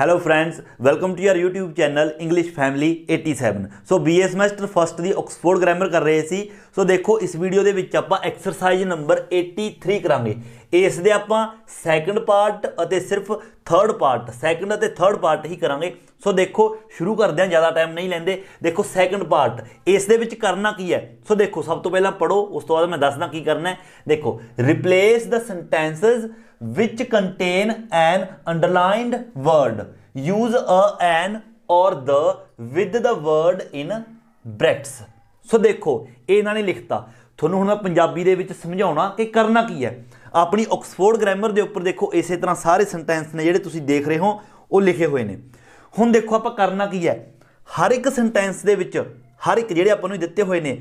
hello friends welcome to your YouTube channel English family 87 so BA semester first ਦੀ Oxford grammar ਕਰ ਰਹੇ ਸੀ ਸੋ ਦੇਖੋ ਇਸ ਵੀਡੀਓ ਦੇ ਵਿੱਚ ਆਪਾਂ ਐਕਸਰਸਾਈਜ਼ ਨੰਬਰ 83 ਕਰਾਂਗੇ ਇਸ ਦੇ ਆਪਾਂ ਸੈਕੰਡ ਪਾਰਟ ਅਤੇ ਸਿਰਫ ਥਰਡ ਪਾਰਟ ਸੈਕੰਡ ਅਤੇ ਥਰਡ ਪਾਰਟ ਹੀ ਕਰਾਂਗੇ ਸੋ ਦੇਖੋ ਸ਼ੁਰੂ ਕਰਦੇ ਹਾਂ ਜ਼ਿਆਦਾ ਟਾਈਮ ਨਹੀਂ ਲੈਂਦੇ ਦੇਖੋ ਸੈਕੰਡ ਪਾਰਟ ਇਸ ਦੇ ਵਿੱਚ ਕਰਨਾ ਕੀ ਹੈ ਸੋ ਦੇਖੋ ਸਭ ਤੋਂ ਪਹਿਲਾਂ ਪੜੋ ਉਸ ਤੋਂ ਬਾਅਦ ਮੈਂ ਦੱਸਦਾ ਕੀ ਕਰਨਾ ਹੈ ਦੇਖੋ ਰਿਪਲੇਸ ਦਾ ਸੈਂਟੈਂਸਸ ਵਿਚ contain an underlined word use a an or the with the word in brackets so ਦੇਖੋ ਇਹ ਇਹਨਾਂ ਨੇ ਲਿਖਤਾ ਤੁਹਾਨੂੰ ਹੁਣ ਮੈਂ ਪੰਜਾਬੀ ਦੇ ਵਿੱਚ ਸਮਝਾਉਣਾ ਕਿ ਕਰਨਾ ਕੀ ਹੈ ਆਪਣੀ ਆਕਸਫੋਰਡ ਗ੍ਰਾਮਰ ਦੇ ਉੱਪਰ ਦੇਖੋ ਇਸੇ ਤਰ੍ਹਾਂ ਸਾਰੇ ਸੈਂਟੈਂਸ ਨੇ ਜਿਹੜੇ ਤੁਸੀਂ ਦੇਖ ਰਹੇ ਹੋ ਉਹ ਲਿਖੇ ਹੋਏ ਨੇ ਹੁਣ ਦੇਖੋ ਆਪਾਂ ਕਰਨਾ ਕੀ ਹੈ ਹਰ ਇੱਕ ਸੈਂਟੈਂਸ ਦੇ ਵਿੱਚ ਹਰ ਇੱਕ ਜਿਹੜੇ ਆਪਾਂ ਨੂੰ ਦਿੱਤੇ ਹੋਏ ਨੇ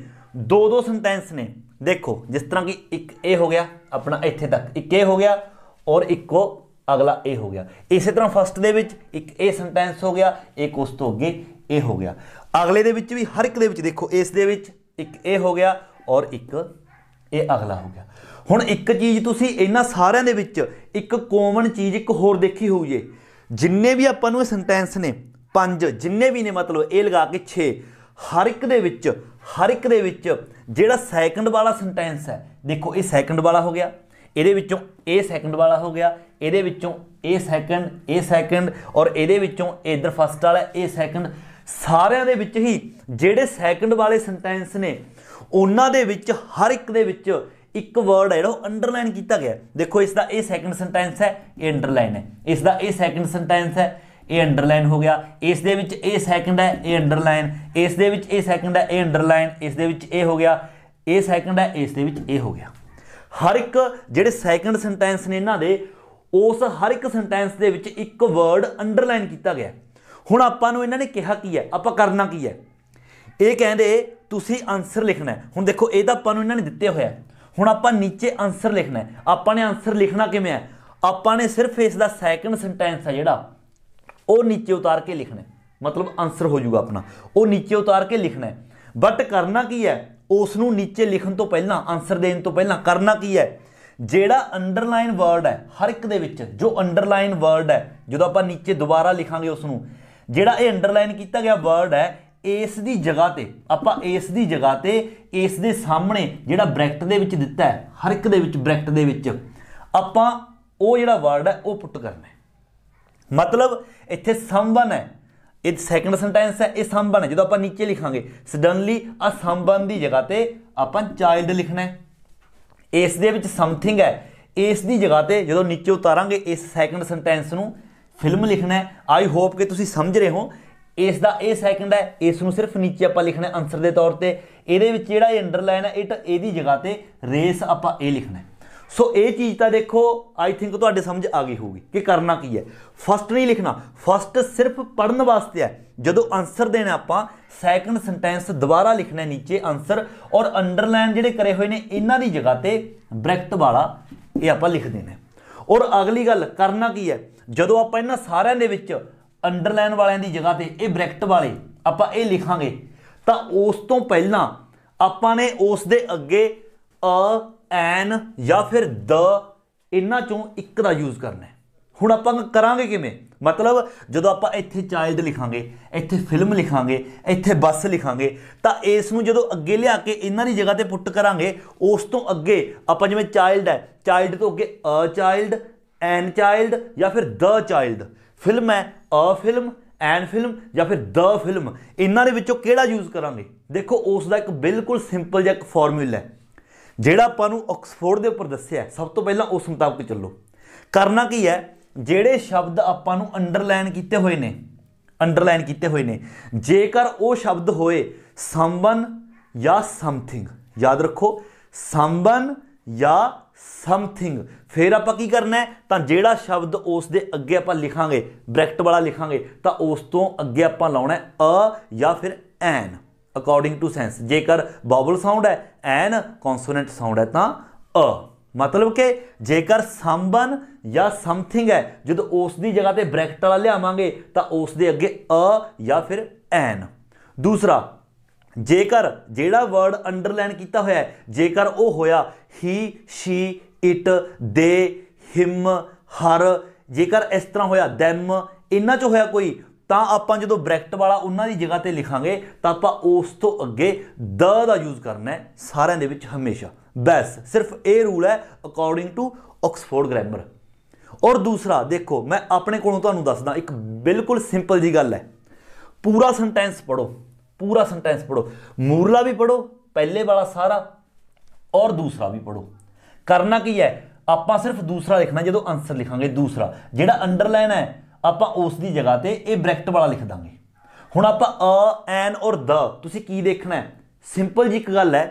ਦੋ ਦੋ ਸੈਂਟੈਂਸ ਨੇ ਦੇਖੋ ਜਿਸ ਤਰ੍ਹਾਂ ਕਿ ਇੱਕ ਇਹ ਹੋ ਗਿਆ ਆਪਣਾ ਇੱਥੇ ਤੱਕ ਇੱਕ ਇਹ ਹੋ ਗਿਆ ਔਰ ਇੱਕੋ ਅਗਲਾ ਇਹ ਹੋ ਗਿਆ ਇਸੇ ਤਰ੍ਹਾਂ ਫਸਟ ਦੇ ਵਿੱਚ ਇੱਕ ਇਹ ਸੈਂਟੈਂਸ ਹੋ ਗਿਆ ਇੱਕ ਉਸ ਤੋਂ ਅੱਗੇ ਇਹ ਹੋ ਗਿਆ ਅਗਲੇ ਦੇ ਵਿੱਚ ਵੀ ਹਰ ਇੱਕ ਦੇ ਵਿੱਚ ਦੇਖੋ ਇਸ ਦੇ ਵਿੱਚ ਇੱਕ ਇਹ ਹੋ ਗਿਆ ਔਰ ਇੱਕ ਇਹ ਅਗਲਾ ਹੋ ਗਿਆ ਹੁਣ ਇੱਕ ਚੀਜ਼ ਤੁਸੀਂ ਇਹਨਾਂ ਸਾਰਿਆਂ ਦੇ ਵਿੱਚ ਇੱਕ ਕੋਮਨ ਚੀਜ਼ ਇੱਕ ਹੋਰ ਦੇਖੀ ਜੇ ਜਿੰਨੇ ਵੀ ਆਪਾਂ ਨੂੰ ਇਹ ਸੈਂਟੈਂਸ ਨੇ ਪੰਜ ਜਿੰਨੇ ਵੀ ਨੇ ਮਤਲਬ ਇਹ ਲਗਾ ਕੇ 6 ਹਰ ਇੱਕ ਦੇ ਵਿੱਚ ਹਰ ਇੱਕ ਦੇ ਵਿੱਚ ਜਿਹੜਾ ਸੈਕੰਡ ਵਾਲਾ ਸੈਂਟੈਂਸ ਹੈ ਦੇਖੋ ਇਹ ਸੈਕੰਡ ਵਾਲਾ ਹੋ ਗਿਆ ਇਹਦੇ ਵਿੱਚੋਂ ਇਹ ਸੈਕਿੰਡ ਵਾਲਾ ਹੋ ਗਿਆ ਇਹਦੇ ਵਿੱਚੋਂ ਇਹ ਸੈਕਿੰਡ ਇਹ ਸੈਕਿੰਡ ਔਰ ਇਹਦੇ ਵਿੱਚੋਂ ਇਧਰ ਫਸਟ ਵਾਲਾ ਇਹ ਸੈਕਿੰਡ ਸਾਰਿਆਂ ਦੇ ਵਿੱਚ ਹੀ ਜਿਹੜੇ ਸੈਕਿੰਡ ਵਾਲੇ ਸੈਂਟੈਂਸ ਨੇ ਉਹਨਾਂ ਦੇ ਵਿੱਚ ਹਰ ਇੱਕ ਦੇ ਵਿੱਚ ਇੱਕ ਵਰਡ ਹੈ ਜਿਹੜਾ ਅੰਡਰਲਾਈਨ ਕੀਤਾ ਗਿਆ ਦੇਖੋ ਇਸ ਦਾ ਇਹ ਸੈਕਿੰਡ ਸੈਂਟੈਂਸ ਹੈ ਇਹ ਅੰਡਰਲਾਈਨ ਹੈ ਇਸ ਦਾ ਇਹ ਸੈਕਿੰਡ ਸੈਂਟੈਂਸ ਹੈ ਇਹ ਅੰਡਰਲਾਈਨ ਹੋ ਗਿਆ ਇਸ ਦੇ ਵਿੱਚ ਇਹ ਸੈਕਿੰਡ ਹੈ ਇਹ ਅੰਡਰਲਾਈਨ ਇਸ ਦੇ ਵਿੱਚ ਇਹ ਸੈਕਿੰਡ ਹੈ ਇਹ ਅੰਡਰਲਾਈਨ ਇਸ ਦੇ ਵਿੱਚ ਇਹ ਹੋ ਗਿਆ ਇਹ ਸੈਕਿੰਡ ਹੈ ਇਸ ਦੇ ਵਿੱਚ ਇਹ ਹੋ ਗਿਆ ਹਰ ਇੱਕ ਜਿਹੜੇ ਸੈਕੰਡ ਸੈਂਟੈਂਸ ਨੇ ਇਹਨਾਂ ਦੇ ਉਸ ਹਰ ਇੱਕ ਸੈਂਟੈਂਸ ਦੇ ਵਿੱਚ ਇੱਕ ਵਰਡ ਅੰਡਰਲਾਈਨ ਕੀਤਾ ਗਿਆ ਹੁਣ ਆਪਾਂ ਨੂੰ ਇਹਨਾਂ ਨੇ ਕਿਹਾ ਕੀ ਹੈ ਆਪਾਂ ਕਰਨਾ ਕੀ ਹੈ ਇਹ ਕਹਿੰਦੇ ਤੁਸੀਂ ਆਨਸਰ ਲਿਖਣਾ ਹੁਣ ਦੇਖੋ ਇਹਦਾ ਆਪਾਂ ਨੂੰ ਇਹਨਾਂ ਨੇ ਦਿੱਤੇ ਹੋਇਆ ਹੁਣ ਆਪਾਂ ਨੀਚੇ ਆਨਸਰ ਲਿਖਣਾ ਹੈ ਆਪਾਂ ਨੇ ਆਨਸਰ ਲਿਖਣਾ ਕਿਵੇਂ ਹੈ ਆਪਾਂ ਨੇ ਸਿਰਫ ਇਸ ਦਾ ਸੈਕੰਡ ਸੈਂਟੈਂਸ ਹੈ ਜਿਹੜਾ ਉਹ ਨੀਚੇ ਉਤਾਰ ਕੇ ਲਿਖਣਾ ਮਤਲਬ ਆਨਸਰ ਹੋ ਜਾਊਗਾ ਆਪਣਾ ਉਹ ਨੀਚੇ ਉਤਾਰ ਕੇ ਲਿਖਣਾ ਹੈ ਬਟ ਕਰਨਾ ਕੀ ਹੈ ਉਸ ਨੂੰ ਨੀਚੇ ਲਿਖਣ ਤੋਂ ਪਹਿਲਾਂ ਆਨਸਰ ਦੇਣ ਤੋਂ ਪਹਿਲਾਂ ਕਰਨਾ ਕੀ ਹੈ ਜਿਹੜਾ ਅੰਡਰਲਾਈਨ ਵਰਡ ਹੈ ਹਰ ਇੱਕ ਦੇ ਵਿੱਚ ਜੋ ਅੰਡਰਲਾਈਨ ਵਰਡ ਹੈ ਜਦੋਂ ਆਪਾਂ ਨੀਚੇ ਦੁਬਾਰਾ ਲਿਖਾਂਗੇ ਉਸ ਨੂੰ ਜਿਹੜਾ ਇਹ ਅੰਡਰਲਾਈਨ ਕੀਤਾ ਗਿਆ ਵਰਡ ਹੈ ਇਸ ਦੀ ਜਗ੍ਹਾ ਤੇ ਆਪਾਂ ਇਸ ਦੀ ਜਗ੍ਹਾ ਤੇ ਇਸ ਦੇ ਸਾਹਮਣੇ ਜਿਹੜਾ ਬ੍ਰੈਕਟ ਦੇ ਵਿੱਚ ਦਿੱਤਾ ਹੈ ਹਰ ਇੱਕ ਦੇ ਵਿੱਚ ਬ੍ਰੈਕਟ ਦੇ ਵਿੱਚ ਆਪਾਂ ਉਹ ਜਿਹੜਾ ਵਰਡ ਹੈ ਉਹ ਪੁੱਟ ਕਰਨਾ ਹੈ ਮਤਲਬ ਇੱਥੇ ਸਮਵਨ ਹੈ ਇਹ ਸੈਕੰਡ ਸੈਂਟੈਂਸ ਹੈ ਇਹ ਸੰਬੰਧ ਹੈ ਜਦੋਂ ਆਪਾਂ ਨੀਚੇ ਲਿਖਾਂਗੇ ਸਡਨਲੀ ਆ ਸੰਬੰਧ ਦੀ ਜਗ੍ਹਾ ਤੇ ਆਪਾਂ ਚਾਈਲਡ ਲਿਖਣਾ ਹੈ ਇਸ ਦੇ ਵਿੱਚ ਸਮਥਿੰਗ ਹੈ ਇਸ ਦੀ ਜਗ੍ਹਾ ਤੇ ਜਦੋਂ ਨੀਚੇ ਉਤਾਰਾਂਗੇ ਇਸ ਸੈਕੰਡ ਸੈਂਟੈਂਸ ਨੂੰ ਫਿਲਮ ਲਿਖਣਾ ਹੈ ਆਈ ਹੋਪ ਕਿ ਤੁਸੀਂ ਸਮਝ ਰਹੇ ਹੋ ਇਸ ਦਾ ਇਹ ਸੈਕੰਡ ਹੈ ਇਸ ਨੂੰ ਸਿਰਫ ਨੀਚੇ ਆਪਾਂ ਲਿਖਣਾ ਹੈ ਆਨਸਰ ਦੇ ਤੌਰ ਤੇ ਇਹਦੇ ਵਿੱਚ ਜਿਹੜਾ ਇਹ ਅੰਡਰਲਾਈਨ ਹੈ ਇਟ ਇਹਦੀ ਜਗ੍ਹਾ ਤੇ ਰੇਸ ਆਪਾਂ ਇਹ ਲਿਖਣਾ ਹੈ ਸੋ ਇਹ ਚੀਜ਼ ਤਾਂ ਦੇਖੋ ਆਈ ਥਿੰਕ ਤੁਹਾਡੇ ਸਮਝ ਆ ਗਈ ਹੋਊਗੀ ਕਿ ਕਰਨਾ ਕੀ ਹੈ ਫਸਟ ਨਹੀਂ ਲਿਖਣਾ ਫਸਟ ਸਿਰਫ ਪੜਨ ਵਾਸਤੇ ਹੈ ਜਦੋਂ ਆਨਸਰ ਦੇਣਾ ਆਪਾਂ ਸੈਕੰਡ ਸੈਂਟੈਂਸ ਦੁਬਾਰਾ ਲਿਖਣਾ ਨੀਚੇ ਆਨਸਰ ਔਰ ਅੰਡਰਲਾਈਨ ਜਿਹੜੇ ਕਰੇ ਹੋਏ ਨੇ ਇਹਨਾਂ ਦੀ ਜਗ੍ਹਾ ਤੇ ਬ੍ਰੈਕਟ ਵਾਲਾ ਇਹ ਆਪਾਂ ਲਿਖ ਦੇਣਾ ਔਰ ਅਗਲੀ ਗੱਲ ਕਰਨਾ ਕੀ ਹੈ ਜਦੋਂ ਆਪਾਂ ਇਹਨਾਂ ਸਾਰਿਆਂ ਦੇ ਵਿੱਚ ਅੰਡਰਲਾਈਨ ਵਾਲਿਆਂ ਦੀ ਜਗ੍ਹਾ ਤੇ ਇਹ ਬ੍ਰੈਕਟ ਵਾਲੇ ਆਪਾਂ ਇਹ ਲਿਖਾਂਗੇ ਤਾਂ ਉਸ ਤੋਂ ਪਹਿਲਾਂ ਆਪਾਂ ਨੇ ਉਸ ਦੇ ਅੱਗੇ ਅ ਐਨ ਜਾਂ ਫਿਰ ਦ ਇਹਨਾਂ ਚੋਂ ਇੱਕ ਦਾ ਯੂਜ਼ ਕਰਨਾ ਹੁਣ ਆਪਾਂ ਕਰਾਂਗੇ ਕਿਵੇਂ ਮਤਲਬ ਜਦੋਂ ਆਪਾਂ ਇੱਥੇ ਚਾਈਲਡ ਲਿਖਾਂਗੇ ਇੱਥੇ ਫਿਲਮ ਲਿਖਾਂਗੇ ਇੱਥੇ ਬੱਸ ਲਿਖਾਂਗੇ ਤਾਂ ਇਸ ਨੂੰ ਜਦੋਂ ਅੱਗੇ ਲਿਆ ਕੇ ਇਹਨਾਂ ਦੀ ਜਗ੍ਹਾ ਤੇ ਪੁੱਟ ਕਰਾਂਗੇ ਉਸ ਤੋਂ ਅੱਗੇ ਆਪਾਂ ਜਿਵੇਂ ਚਾਈਲਡ ਹੈ ਚਾਈਲਡ ਤੋਂ ਅੱਗੇ ਅ ਚਾਈਲਡ ਐਨ ਚਾਈਲਡ ਜਾਂ ਫਿਰ ਦ ਚਾਈਲਡ ਫਿਲਮ ਹੈ ਅ ਫਿਲਮ ਐਨ ਫਿਲਮ ਜਾਂ ਫਿਰ ਦ ਫਿਲਮ ਇਹਨਾਂ ਦੇ ਵਿੱਚੋਂ ਕਿਹੜਾ ਯੂਜ਼ ਕਰਾਂਗੇ ਦੇਖੋ ਉਸ ਦਾ ਇੱਕ ਬਿਲਕੁਲ ਸਿੰਪਲ ਜਿਹਾ ਇੱਕ ਫਾਰਮੂਲਾ ਹੈ ਜਿਹੜਾ ਆਪਾਂ ਨੂੰ ਆਕਸਫੋਰਡ ਦੇ ਉੱਪਰ ਦੱਸਿਆ ਸਭ ਤੋਂ ਪਹਿਲਾਂ ਉਸ ਮੁਤਾਬਕ ਚੱਲੋ ਕਰਨਾ ਕੀ ਹੈ ਜਿਹੜੇ ਸ਼ਬਦ ਆਪਾਂ ਨੂੰ ਅੰਡਰਲਾਈਨ ਕੀਤੇ ਹੋਏ ਨੇ ਅੰਡਰਲਾਈਨ ਕੀਤੇ ਹੋਏ ਨੇ ਜੇਕਰ ਉਹ ਸ਼ਬਦ ਹੋਏ ਸਮਵਨ ਜਾਂ ਸਮਥਿੰਗ ਯਾਦ ਰੱਖੋ ਸਮਵਨ ਜਾਂ ਸਮਥਿੰਗ ਫਿਰ ਆਪਾਂ ਕੀ ਕਰਨਾ ਹੈ ਤਾਂ ਜਿਹੜਾ ਸ਼ਬਦ ਉਸ ਦੇ ਅੱਗੇ ਆਪਾਂ ਲਿਖਾਂਗੇ ਬ੍ਰੈਕਟ ਵਾਲਾ ਲਿਖਾਂਗੇ ਤਾਂ ਉਸ ਤੋਂ ਅੱਗੇ ਆਪਾਂ ਲਾਉਣਾ ਅ ਜਾਂ ਫਿਰ ਐਨ ਅਕੋਰਡਿੰਗ ਟੂ ਸੈਂਸ ਜੇਕਰ ਵੋਵਲ ਸਾਊਂਡ ਹੈ ਐਨ ਕonsonant ਸਾਊਂਡ ਹੈ ਤਾਂ ਅ ਮਤਲਬ ਕਿ ਜੇਕਰ ਸੰਬਨ ਜਾਂ ਸਮਥਿੰਗ ਹੈ ਜਦੋਂ ਉਸ ਦੀ ਜਗ੍ਹਾ ਤੇ ਬ੍ਰੈਕਟ ਵਾਲਾ ਲਿਆਵਾਂਗੇ ਤਾਂ ਉਸ ਦੇ ਅੱਗੇ ਅ ਜਾਂ ਫਿਰ ਐਨ ਦੂਸਰਾ ਜੇਕਰ ਜਿਹੜਾ ਵਰਡ ਅੰਡਰਲਾਈਨ ਕੀਤਾ ਹੋਇਆ ਹੈ ਜੇਕਰ ਉਹ ਹੋਇਆ ਹੀ ਸ਼ੀ ਇਟ ਦੇ ਹਿਮ ਹਰ ਜੇਕਰ ਇਸ ਤਰ੍ਹਾਂ ਹੋਇਆ them ਇਨਾਂ ਚ ਹੋਇਆ ਕੋਈ ਤਾਂ ਆਪਾਂ ਜਦੋਂ ਬ੍ਰੈਕਟ ਵਾਲਾ ਉਹਨਾਂ ਦੀ ਜਗ੍ਹਾ ਤੇ ਲਿਖਾਂਗੇ ਤਾਂ ਆਪਾਂ ਉਸ ਤੋਂ ਅੱਗੇ ਦ ਦਾ ਯੂਜ਼ ਕਰਨਾ ਹੈ ਸਾਰਿਆਂ ਦੇ ਵਿੱਚ ਹਮੇਸ਼ਾ ਬਸ ਸਿਰਫ ਇਹ ਰੂਲ ਹੈ ਅਕੋਰਡਿੰਗ ਟੂ ਆਕਸਫੋਰਡ ਗ੍ਰਾਮਰ ਔਰ ਦੂਸਰਾ ਦੇਖੋ ਮੈਂ ਆਪਣੇ ਕੋਲੋਂ ਤੁਹਾਨੂੰ ਦੱਸਦਾ ਇੱਕ ਬਿਲਕੁਲ ਸਿੰਪਲ ਜੀ ਗੱਲ ਹੈ ਪੂਰਾ ਸੈਂਟੈਂਸ ਪੜੋ ਪੂਰਾ ਸੈਂਟੈਂਸ ਪੜੋ ਮੂਰਲਾ ਵੀ ਪੜੋ ਪਹਿਲੇ ਵਾਲਾ ਸਾਰਾ ਔਰ ਦੂਸਰਾ ਵੀ ਪੜੋ ਕਰਨਾ ਕੀ ਹੈ ਆਪਾਂ ਸਿਰਫ ਦੂਸਰਾ ਲਿਖਣਾ ਜਦੋਂ ਆਨਸਰ ਲਿਖਾਂਗੇ ਦੂਸਰਾ ਜਿਹੜਾ ਅੰਡਰਲਾਈਨ ਹੈ ਆਪਾਂ ਉਸ ਦੀ ਜਗ੍ਹਾ ਤੇ ਇਹ ਬ੍ਰੈਕਟ ਵਾਲਾ ਲਿਖ ਦਾਂਗੇ ਹੁਣ ਆਪਾਂ ਅ ਐਨ ਔਰ ਦ ਤੁਸੀਂ ਕੀ ਦੇਖਣਾ ਹੈ ਸਿੰਪਲ ਜੀ ਇੱਕ ਗੱਲ ਹੈ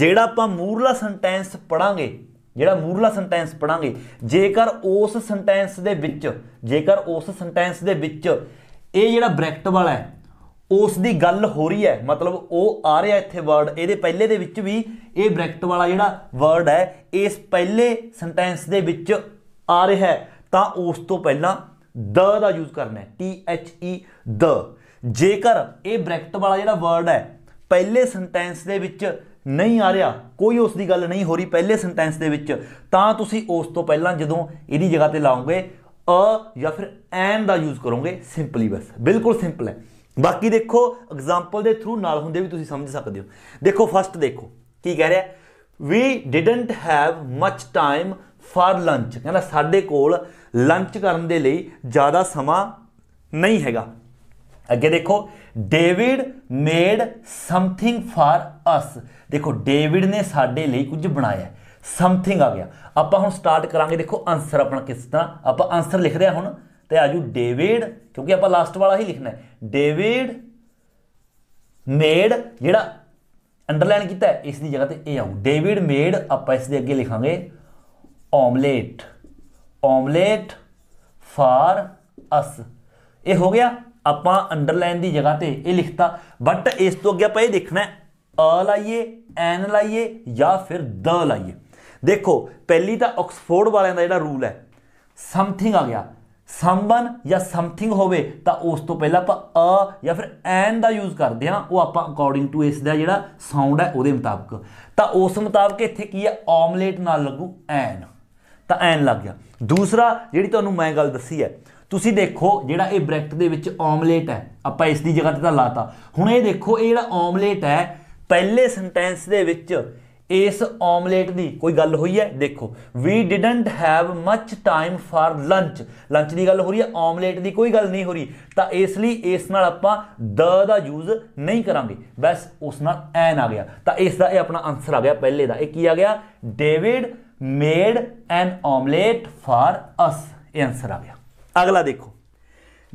ਜਿਹੜਾ ਆਪਾਂ ਮੂਰਲਾ ਸੈਂਟੈਂਸ ਪੜਾਂਗੇ ਜਿਹੜਾ ਮੂਰਲਾ ਸੈਂਟੈਂਸ ਪੜਾਂਗੇ ਜੇਕਰ ਉਸ ਸੈਂਟੈਂਸ ਦੇ ਵਿੱਚ ਜੇਕਰ ਉਸ ਸੈਂਟੈਂਸ ਦੇ ਵਿੱਚ ਇਹ ਜਿਹੜਾ ਬ੍ਰੈਕਟ ਵਾਲਾ ਹੈ ਉਸ ਦੀ ਗੱਲ ਹੋ ਰਹੀ ਹੈ ਮਤਲਬ ਉਹ ਆ ਰਿਹਾ ਇੱਥੇ ਵਰਡ ਇਹਦੇ ਪਹਿਲੇ ਦੇ ਵਿੱਚ ਵੀ ਇਹ ਬ੍ਰੈਕਟ ਵਾਲਾ ਜਿਹੜਾ ਵਰਡ ਹੈ ਇਸ ਪਹਿਲੇ ਸੈਂਟੈਂਸ ਦੇ ਵਿੱਚ ਆ ਰਿਹਾ ਤਾਂ ਉਸ ਤੋਂ ਪਹਿਲਾਂ ਦ ਦਾ ਯੂਜ਼ ਕਰਨਾ ਹੈ ਟੀ ਐਚ ਈ ਦ ਜੇਕਰ ਇਹ ਬ੍ਰੈਕਟ ਵਾਲਾ ਜਿਹੜਾ ਵਰਡ ਹੈ ਪਹਿਲੇ ਸੈਂਟੈਂਸ ਦੇ ਵਿੱਚ ਨਹੀਂ ਆ ਰਿਹਾ ਕੋਈ ਉਸ ਦੀ ਗੱਲ ਨਹੀਂ ਹੋ ਰਹੀ ਪਹਿਲੇ ਸੈਂਟੈਂਸ ਦੇ ਵਿੱਚ ਤਾਂ ਤੁਸੀਂ ਉਸ ਤੋਂ ਪਹਿਲਾਂ ਜਦੋਂ ਇਹਦੀ ਜਗ੍ਹਾ ਤੇ ਲਾਉਂਗੇ ਅ ਜਾਂ ਫਿਰ ਐਨ ਦਾ ਯੂਜ਼ ਕਰੋਗੇ ਸਿੰਪਲੀ ਬਸ ਬਿਲਕੁਲ ਸਿੰਪਲ ਹੈ ਬਾਕੀ ਦੇਖੋ ਐਗਜ਼ਾਮਪਲ ਦੇ ਥਰੂ ਨਾਲ ਹੁੰਦੇ ਵੀ ਤੁਸੀਂ ਸਮਝ ਸਕਦੇ ਹੋ ਦੇਖੋ ਫਸਟ ਦੇਖੋ ਕੀ ਕਹਿ ਰਿਹਾ we didn't have much time for lunch ਕਹਿੰਦਾ ਸਾਡੇ ਕੋਲ ਲੰਚ ਕਰਨ ਦੇ ਲਈ ਜ਼ਿਆਦਾ ਸਮਾਂ ਨਹੀਂ ਹੈਗਾ ਅੱਗੇ ਦੇਖੋ David made something for us ਦੇਖੋ ਡੇਵਿਡ ਨੇ ਸਾਡੇ ਲਈ ਕੁਝ ਬਣਾਇਆ ਸਮਥਿੰਗ ਆ ਗਿਆ ਆਪਾਂ ਹੁਣ ਸਟਾਰਟ ਕਰਾਂਗੇ ਦੇਖੋ ਆਨਸਰ ਆਪਣਾ ਕਿਸ ਤਰ੍ਹਾਂ ਆਪਾਂ ਆਨਸਰ ਲਿਖ ਰਿਹਾ ਹੁਣ ਤੇ ਆਜੂ ਡੇਵਿਡ ਕਿਉਂਕਿ ਆਪਾਂ ਲਾਸਟ ਵਾਲਾ ਹੀ ਲਿਖਣਾ ਹੈ ਡੇਵਿਡ ਮੇਡ ਜਿਹੜਾ ਅੰਡਰਲਾਈਨ ਕੀਤਾ ਹੈ ਇਸ ਦੀ ਜਗ੍ਹਾ ਤੇ ਇਹ ਆਉ ਡੇਵਿਡ ਮੇਡ ਆਪਾਂ ਇਸ ਦੇ ਅੱਗੇ ਲਿਖਾਂਗੇ ਆਮਲੇਟ ਆਮਲੇਟ ਫਾਰ ਅਸ ਇਹ ਹੋ ਗਿਆ ਆਪਾਂ ਅੰਡਰਲਾਈਨ ਦੀ ਜਗ੍ਹਾ ਤੇ ਇਹ ਲਿਖਤਾ ਬਟ ਇਸ ਤੋਂ ਅੱਗੇ ਆਪਾਂ ਇਹ ਦੇਖਣਾ ਹੈ ਅ ਲਾਈਏ ਐਨ ਲਾਈਏ ਜਾਂ ਫਿਰ ਦ ਲਾਈਏ ਦੇਖੋ ਪਹਿਲੀ ਤਾਂ ਆਕਸਫੋਰਡ ਵਾਲਿਆਂ ਦਾ ਜਿਹੜਾ ਰੂਲ ਹੈ ਸਮਥਿੰਗ ਆ ਗਿਆ ਸਮਵਨ ਜਾਂ ਸਮਥਿੰਗ ਹੋਵੇ ਤਾਂ ਉਸ ਤੋਂ ਪਹਿਲਾਂ ਆਪਾਂ ਅ ਜਾਂ ਫਿਰ ਐਨ ਦਾ ਯੂਜ਼ ਕਰਦੇ ਹਾਂ ਉਹ ਆਪਾਂ ਅਕੋਰਡਿੰਗ ਟੂ ਇਸ ਦਾ ਜਿਹੜਾ ਸਾਊਂਡ ਹੈ ਉਹਦੇ ਮੁਤਾਬਕ ਤਾਂ ਉਸ ਮੁਤਾਬਕ ਇੱਥੇ ਕੀ ਹੈ ਆਮਲੇਟ ਨਾਲ ਲੱਗੂ ਐਨ ਤਾਂ ਐਨ ਲੱਗ ਗਿਆ ਦੂਸਰਾ ਜਿਹੜੀ ਤੁਹਾਨੂੰ ਮੈਂ ਗੱਲ ਦੱਸੀ ਹੈ ਤੁਸੀਂ ਦੇਖੋ ਜਿਹੜਾ ਇਹ ਬ੍ਰੈਕਟ ਦੇ ਵਿੱਚ ਆਮਲੇਟ ਹੈ ਆਪਾਂ ਇਸ ਦੀ ਜਗ੍ਹਾ ਤੇ ਤਾਂ ਲਾਤਾ ਹੁਣ ਇਹ ਦੇਖੋ ਇਹ ਜਿਹੜਾ ਆਮਲੇਟ ਹੈ ਪਹਿਲੇ ਸੈਂਟੈਂਸ ਦੇ ਵਿੱਚ ਇਸ ਆਮਲੇਟ ਦੀ ਕੋਈ ਗੱਲ ਹੋਈ ਹੈ ਦੇਖੋ we didn't have much time for lunch lunch ਦੀ ਗੱਲ ਹੋ ਰਹੀ ਹੈ ਆਮਲੇਟ ਦੀ ਕੋਈ ਗੱਲ ਨਹੀਂ ਹੋ ਰਹੀ ਤਾਂ ਇਸ ਲਈ ਇਸ ਨਾਲ ਆਪਾਂ ਦ ਦਾ ਯੂਜ਼ ਨਹੀਂ ਕਰਾਂਗੇ ਬਸ ਉਸ ਨਾਲ ਐਨ ਆ ਗਿਆ ਤਾਂ ਇਸ ਦਾ ਇਹ ਆਪਣਾ ਆਨਸਰ ਆ ਗਿਆ ਪਹਿਲੇ ਦਾ ਇਹ ਕੀ ਆ ਗਿਆ David made an omelette for us ਇਹ ਆਨਸਰ ਆ ਗਿਆ ਅਗਲਾ ਦੇਖੋ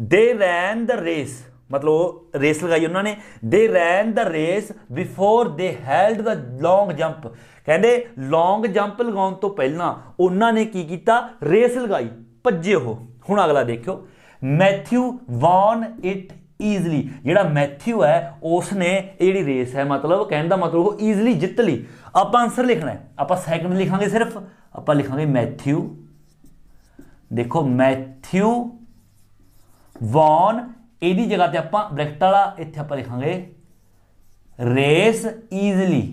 ਦੇ ਰੈਨ ਦ ਰੇਸ ਮਤਲਬ ਰੇਸ ਲਗਾਈ ਉਹਨਾਂ ਨੇ they ran the race before they held the long jump ਕਹਿੰਦੇ ਲੌਂਗ ਜੰਪ ਲਗਾਉਣ ਤੋਂ ਪਹਿਲਾਂ ਉਹਨਾਂ ਨੇ ਕੀ ਕੀਤਾ ਰੇਸ ਲਗਾਈ ਭੱਜੇ ਉਹ ਹੁਣ ਅਗਲਾ ਦੇਖਿਓ ਮੈਥਿਊ ਵਾਨ ਇਟ ਈਜ਼ਲੀ ਜਿਹੜਾ ਮੈਥਿਊ ਹੈ ਉਸ ਨੇ ਇਹ ਜਿਹੜੀ ਰੇਸ ਹੈ ਮਤਲਬ ਕਹਿਣ ਦਾ ਮਤਲਬ ਉਹ ਈਜ਼ਲੀ ਜਿੱਤ ਲਈ ਆਪਾਂ ਆਨਸਰ ਲਿਖਣਾ ਹੈ ਆਪਾਂ ਸੈਕਿੰਡ ਲਿਖਾਂਗੇ ਸਿਰਫ ਆਪਾਂ ਲਿਖਾਂਗੇ ਮੈਥਿਊ ਦੇਖੋ ਮੈਥਿਊ ਵੌਨ ਇਹਦੀ ਜਗ੍ਹਾ ਤੇ ਆਪਾਂ ਬ੍ਰੈਕਟ ਵਾਲਾ ਇੱਥੇ ਆਪਾਂ ਲਿਖਾਂਗੇ ਰੇਸ ਈਜ਼ਲੀ